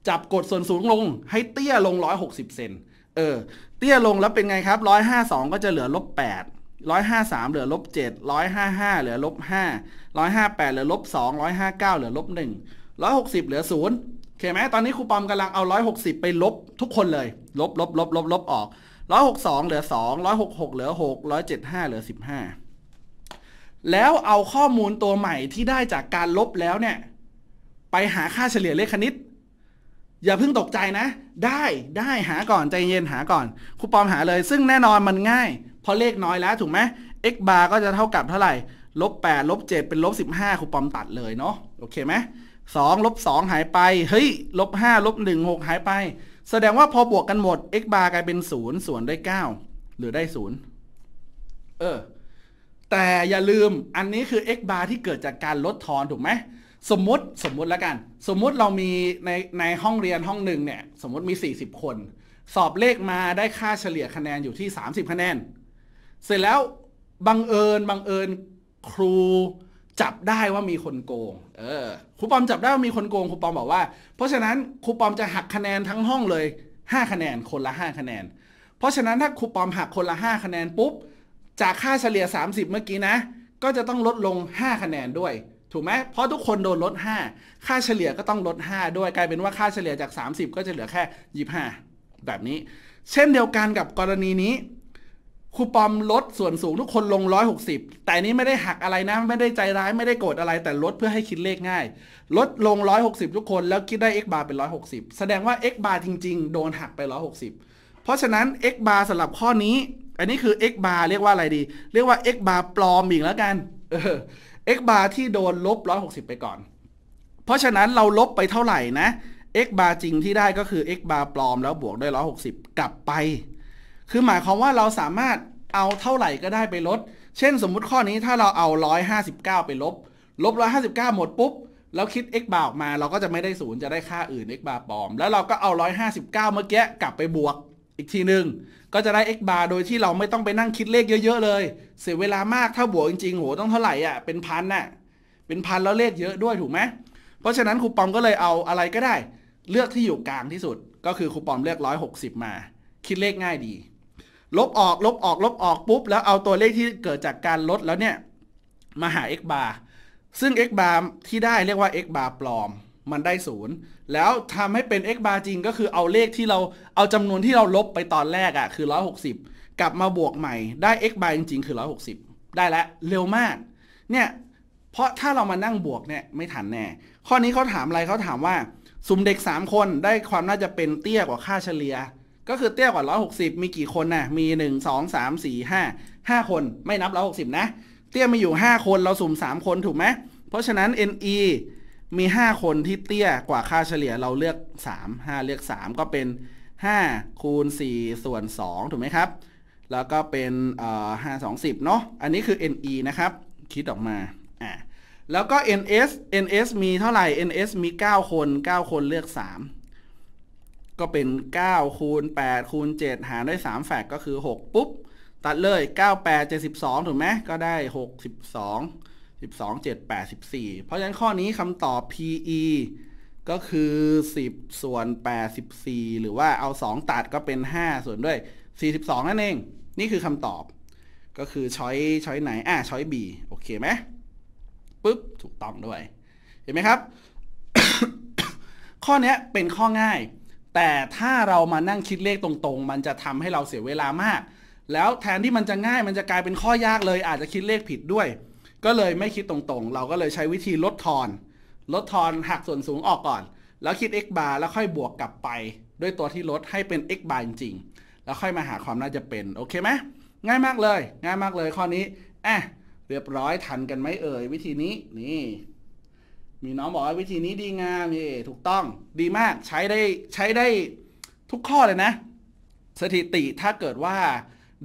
จับกดส่วนสูงลง ให้เตี้ยลง 160เซน เออ เตี้ยลงแล้วเป็นไงครับ 152 ก็จะเหลือลบ8 153 เหลือลบ7 155 เหลือลบ5 158 เหลือลบ2 159 เหลือลบ1 160 เหลือ 0 โอเคไหมตอนนี้ครูปอมกำลังเอา 160 ไปลบทุกคนเลย ลบลบลบลบลบออก 162 เหลือ 2 166 เหลือ 6 175 เหลือ 15 แล้วเอาข้อมูลตัวใหม่ที่ได้จากการลบแล้วเนี่ย ไปหาค่าเฉลี่ยเลขคณิตอย่าเพิ่งตกใจนะ ได้ได้หาก่อน ใจเย็นหาก่อนครูปอมหาเลย ซึ่งแน่นอนมันง่ายเพราะเลขน้อยแล้วถูกไหม x bar ก็จะเท่ากับเท่าไหร่ลบแปดลบเจ็ดเป็นลบสิบห้าครูปอมตัดเลยเนาะโอเคไหมสองลบสองหายไปเฮ้ยลบห้าลบหนึ่งหกหายไป แสดงว่าพอบวกกันหมด x bar กลายเป็นศูนย์ส่วนได้เก้าหรือได้ศูนย์เออแต่อย่าลืมอันนี้คือ x bar ที่เกิดจากการลดทอนถูกไหมสมมติสมมติแล้วกันสมมติเรามี ใน ในห้องเรียนห้องหนึ่งเนี่ยสมมติมี 40 คน สอบเลขมาได้ค่าเฉลี่ยคะแนนอยู่ที่ 30 คะแนน เสร็จแล้วบังเอิญบังเอิญครูจับได้ว่ามีคนโกงเออครูปอมจับได้ ว่า มี คน โกงครูปอมบอกว่า เพราะฉะนั้นครูปอมจะหักคะแนนทั้งห้องเลย5คะแนนคนละ 5 คะแนน เพราะฉะนั้นถ้าครูปอมหักคนละ 5 คะแนนปุ๊บจากค่าเฉลี่ย 30 เมื่อกี้นะ ก็จะต้องลดลง 5 คะแนนด้วยถูกไหม เพราะทุกคนโดนลด 5 ค่าเฉลี่ยก็ต้องลด 5 ด้วย กลายเป็นว่าค่าเฉลี่ยจาก 30 ก็จะเหลือแค่ 25 แบบนี้ เช่นเดียวกันกับกรณีนี้ คูปอมลดส่วนสูงทุกคนลง 160 แต่นี้ไม่ได้หักอะไรนะ ไม่ได้ใจร้ายไม่ได้โกรธอะไรแต่ลดเพื่อให้คิดเลขง่าย ลดลง 160 ทุกคนแล้วคิดได้ x บาร์เป็น 160 แสดงว่า x บาร์จริง ๆโดนหักไป 160 เพราะฉะนั้น x บาร์สำหรับข้อนี้ อันนี้คือ x บาร์เรียกว่าอะไรดี เรียกว่า x บาร์ปลอมอีกแล้วกันเออ x bar ที่โดนลบ 160 ไปก่อน เพราะฉะนั้นเราลบไปเท่าไหร่นะ x bar จริงที่ได้ก็คือ x bar ปลอมแล้วบวกด้วย 160 กลับไป คือหมาย ความ ว่าเราสามารถเอาเท่าไหร่ก็ได้ไปลด เช่นสมมุติข้อนี้ถ้าเราเอา 159 ไปลบ ลบ 159 หมดปุ๊บ แล้วคิด x bar ออกมาเราก็จะไม่ได้ศูนย์จะได้ ค่าอื่น x bar ปลอม แล้วเราก็เอา 159 เมื่อกี้กลับไปบวกอีกทีหนึ่งก็จะได้ x บาร์ โดยที่เราไม่ต้องไปนั่งคิดเลขเยอะๆ เลย เสียเวลามากถ้าบวกจริงๆ โหต้องเท่าไหร่อ่ะเป็นพันน่ะเป็นพันแล้วเลขเยอะด้วยถูกไหมเพราะฉะนั้นครูปอมก็เลยเอาอะไรก็ได้ เลือกที่อยู่กลางที่สุด ก็คือครูปอมเลือก 160 มา คิดเลขง่ายดี ลบออกลบออกลบออกปุ๊บแล้วเอาตัวเลขที่เกิดจากการลดแล้วเนี่ยมาหา x บาร์ซึ่ง x บาร์ที่ได้เรียกว่า x บาร์ปลอม มันได้ศูนย์แล้วทำให้เป็น x bar จริงก็คือเอาเลขที่เราเอาจำนวนที่เราลบไปตอนแรกอะ่ะคือ 160 กลับมาบวกใหม่ได้ x bar จริงๆ คือ 160 ได้แล้วเร็วมากเนี่ยเพราะถ้าเรามานั่งบวกเนี่ยไม่ทันแน่ ข้อนี้เขาถามอะไรเขาถามว่า สุ่มเด็ก 3 คนได้ความน่าจะเป็นเตี้ยกว่าค่าเฉลี่ยก็คือเตี้ยกว่า 160 มีกี่คนนะ่ะมี 1 2 3 4 5 5 คนไม่นับ 160 นะ เตี้ยมีอยู่ 5 คนเราสุ่ม 3 คนถูกไหมเพราะฉะนั้น NE มี 5 คนที่เตี้ยกว่าค่าเฉลี่ยเราเลือก 3 5 เลือก 3 ก็เป็น 5 คูณ 4 ส่วน2ถูกไหมครับ แล้วก็เป็นห้าสองสิบเนาะอันนี้คือ NE นะครับ คิดออกมาอ่าแล้วก็ NS NS มีเท่าไหร่ NS มี 9 คน 9 คนเลือก 3 ก็เป็น 9 คูณ 8 คูณ 7 หารด้วย3แฟกก็คือ 6 ปุ๊บ ตัดเลย 9 8 72ถูกไหมก็ได้ 62 12 7 8 14เพราะฉะนั้นข้อนี้คำตอบ PE ก็คือ 10 ส่วน 84 หรือว่าเอา 2 ตัดก็เป็น 5 ส่วนด้วย 42 นั่นเอง นี่คือคำตอบ ก็คือ ช้อยช้อยไหน อ่ะ ช้อย B โอเคไหมปุ๊บ ถูกต้องด้วย เห็นไหมครับ ข้อนี้เป็นข้อง่าย แต่ถ้าเรามานั่งคิดเลขตรง ๆ มันจะทำให้เราเสียเวลามาก แล้วแทนที่มันจะง่ายมันจะกลายเป็นข้อยากเลย อาจจะคิดเลขผิดด้วยก็เลยไม่คิดตรงๆ เราก็เลยใช้วิธีลดทอน ลดทอนหักส่วนสูงออกก่อน แล้วคิด x bar แล้วค่อยบวกกลับไป ด้วยตัวที่ลดให้เป็น x bar จริงๆแล้วค่อยมาหาความน่าจะเป็น โอเคไหมง่ายมากเลย ง่ายมากเลยข้อนี้อ่ะเรียบร้อยทันกันไหมเอ่ย วิธีนี้ นี่ มีน้องบอกว่าวิธีนี้ดีงามนี่ถูกต้อง ดีมาก ใช้ได้ใช้ได้ทุกข้อเลยนะ สถิติถ้าเกิดว่า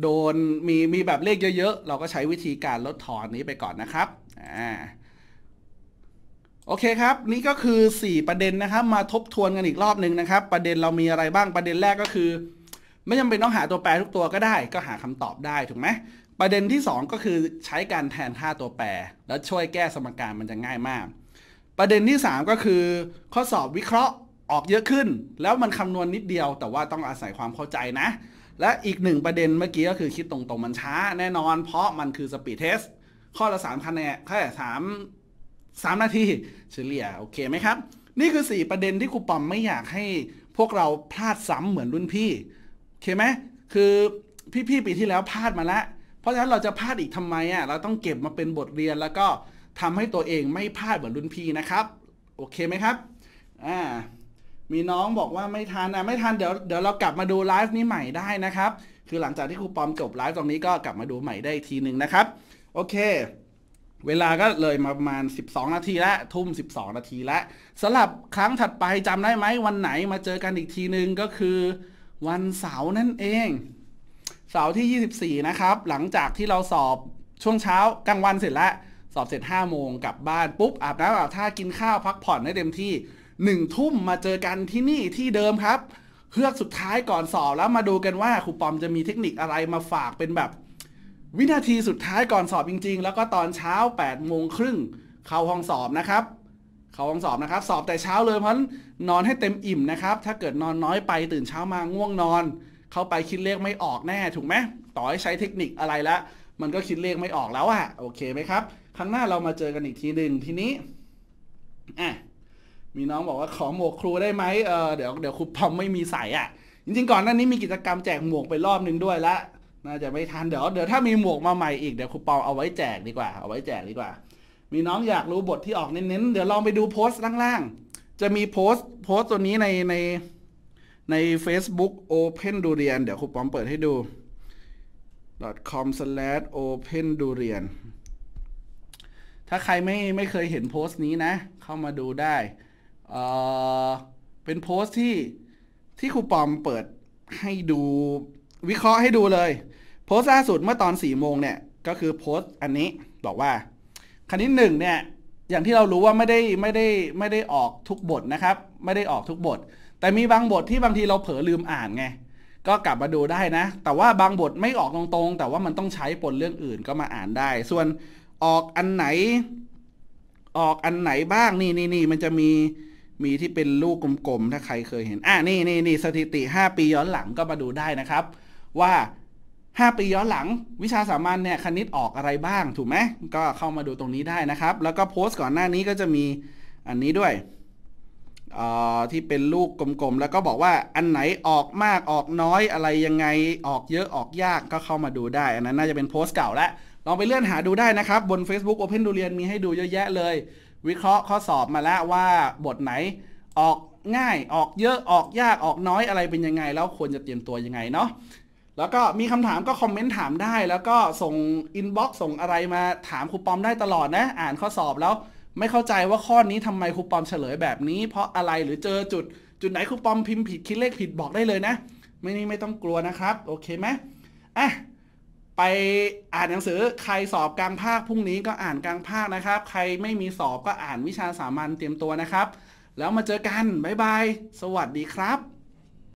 โดนมีมีแบบเลขเยอะ ๆ เราก็ใช้วิธีการลดทอนนี้ไปก่อนนะครับ อ่า โอเคครับ นี่ก็คือ 4 ประเด็นนะครับ มาทบทวนกันอีกรอบหนึ่งนะครับ ประเด็นเรามีอะไรบ้าง ประเด็นแรกก็คือ ไม่จาเป็นต้องหาตัวแปรทุกตัวก็ได้ ก็หาคำตอบได้ถูกไหม ประเด็นที่ 2 ก็คือใช้การแทนค่าตัวแปร แล้วช่วยแก้สมการมันจะง่ายมาก ประเด็นที่ 3 ก็คือ ข้อสอบวิเคราะห์ออกเยอะขึ้น แล้วมันคำนวณนนิดเดียวแต่ว่าต้องอาศัยความเข้าใจนะและอีกหนึ่งประเด็นเมื่อกี้ก็คือคิดตรง ๆมันช้าแน่นอน เพราะมันคือสปีดเทส ข้อละสามคะแนนแค่สามสามนาทีเฉลี่ยโอเคไหมครับ นี่คือสี่ประเด็นที่ครูปอมไม่อยากให้พวกเราพลาดซ้ำเหมือนรุ่นพี่ โอเคไหมคือพี่ๆ ปีที่แล้วพลาดมาแล้วเพราะฉะนั้นเราจะพลาดอีกทำไมอ่ะเราต้องเก็บมาเป็นบทเรียน แล้วก็ทำให้ตัวเองไม่พลาดเหมือนรุ่นพี่นะครับ โอเคไหมครับอ่ามีน้องบอกว่าไม่ทันนะ ไม่ทันเดี๋ยวเดี๋ยวเรากลับมาดูไลฟ์นี้ใหม่ได้นะครับ คือหลังจากที่ครูปอมจบไลฟ์ตรงนี้ก็กลับมาดูใหม่ได้ทีหนึ่งนะครับ โอเค เวลาก็เลยมาประมาณ 12 นาที ละทุ่ม12 นาทีละสำหรับครั้งถัดไปจำได้ไหมวันไหนมาเจอกันอีกทีหนึ่งก็คือ วันเสาร์นั่นเองเสาร์ที่ 24 นะครับ หลังจากที่เราสอบช่วงเช้ากลางวันเสร็จแล้วสอบเสร็จ5โมงกลับบ้านปุ๊บอาบน้ำอาบท่ากินข้าวพักผ่อนให้เต็มที่หนึ่งทุ่มมาเจอกันที่นี่ที่เดิมครับเพือกสุดท้ายก่อนสอบแล้วมาดูกันว่า ครูปอมจะมีเทคนิคอะไรมาฝากเป็นแบบวินาทีสุดท้ายก่อนสอบจริง ๆ แล้วก็ตอนเช้า8ปดโมงครึ่งเข้าห้องสอบนะครับ เข้าห้องสอบนะครับ สอบแต่เช้าเลยเพราะนอนให้เต็มอิ่มนะครับ ถ้าเกิดนอนน้อยไปตื่นเช้ามาง่วงนอนเข้าไปคิดเลขไม่ออกแน่ถูกไหมต่อให้ใช้เทคนิคอะไรละมันก็คิดเลขไม่ออกแล้วอะโอเคไหมครับครั้งหน้าเรามาเจอกันอีกทีหนึ่งทีนี้อ่ะมีน้องบอกว่าขอหมวกครูได้ไหมเออเดี๋ยวเดี๋ยวครูพอมไม่มีใส่อ่ะ จริง ๆ ก่อนหน้านี้มีกิจกรรมแจกหมวกไปรอบนึงด้วยละ น่าจะไม่ทันเดี๋ยว เดี๋ยวถ้ามีหมวกมาใหม่อีก เดี๋ยวครูปอเอาไว้แจกดีกว่า เอาไว้แจกดีกว่า มีน้องอยากรู้บทที่ออกเน้นๆ เดี๋ยวลองไปดูโพสต์ล่างๆ จะมีโพสต์ โพสต์ตัวนี้ใน ในใน Facebook Open ดูเรียนเดี๋ยวครูปอมเปิดให้ดู .com/open d u r i a n ถ้าใครไม่ไม่เคยเห็นโพสต์นี้นะ เข้ามาดูได้เป็นโพสต์ที่ที่ครูปอมเปิดให้ดูวิเคราะห์ให้ดูเลย โพสต์ล่าสุดเมื่อตอน4ี่โมงเนี่ยก็คือโพสต์อันนี้บอกว่าคณิตหนึ่งเนี่ยอย่างที่เรารู้ว่าไม่ได้ไม่ได้ไม่ได้ออกทุกบทนะครับ ไม่ได้ออกทุกบท แต่มีบางบทที่บางทีเราเผลอลืมอ่านไงก็กลับมาดูได้นะ แต่ว่าบางบทไม่ออกตรงๆ แต่ว่ามันต้องใช้ปนเรื่องอื่นก็มาอ่านได้ ส่วนออกอันไหน ออกอันไหนบ้างนี่นี่นี่มันจะมีมีที่เป็นลูกกลมๆ ถ้าใครเคยเห็น อ่ะ นี่นี่นี่สถิติ 5 ปีย้อนหลังก็มาดูได้นะครับ ว่า 5 ปีย้อนหลังวิชาสามัญเนี่ย คณิตออกอะไรบ้าง ถูกไหม ก็เข้ามาดูตรงนี้ได้นะครับ แล้วก็โพสต์ก่อนหน้านี้ก็จะมีอันนี้ด้วยที่เป็นลูกกลมๆ แล้วก็บอกว่าอันไหนออกมากออกน้อยอะไรยังไงออกเยอะออกยากก็เข้ามาดูได้ อันนั้นน่าจะเป็นโพสต์เก่าละลองไปเลื่อนหาดูได้นะครับ บน Facebook Open ดูเรียนมีให้ดูเยอะแยะเลยวิเคราะห์ข้อสอบมาแล้วว่าบทไหนออกง่ายออกเยอะออกยากออกน้อยอะไรเป็นยังไง แล้วควรจะเตรียมตัวยังไงเนาะแล้วก็มีคำถามก็คอมเมนต์ถามได้ แล้วก็ส่งอินบ็อกซ์ส่งอะไรมาถามครูปอมได้ตลอดนะ อ่านข้อสอบแล้วไม่เข้าใจว่าข้อนี้ทำไมครูปอมเฉลยแบบนี้เพราะอะไรหรือเจอจุดจุดไหนครูปอมพิมพ์ผิดคิดเลขผิดบอกได้เลยนะ ไม่นี่ไม่ต้องกลัวนะครับโอเคไหมอ่ะไปอ่านหนังสือใครสอบกลางภาคพรุ่งนี้ก็อ่านกลางภาคนะครับ ใครไม่มีสอบก็อ่านวิชาสามัญเตรียมตัวนะครับ แล้วมาเจอกัน บ๊ายบาย สวัสดีครับ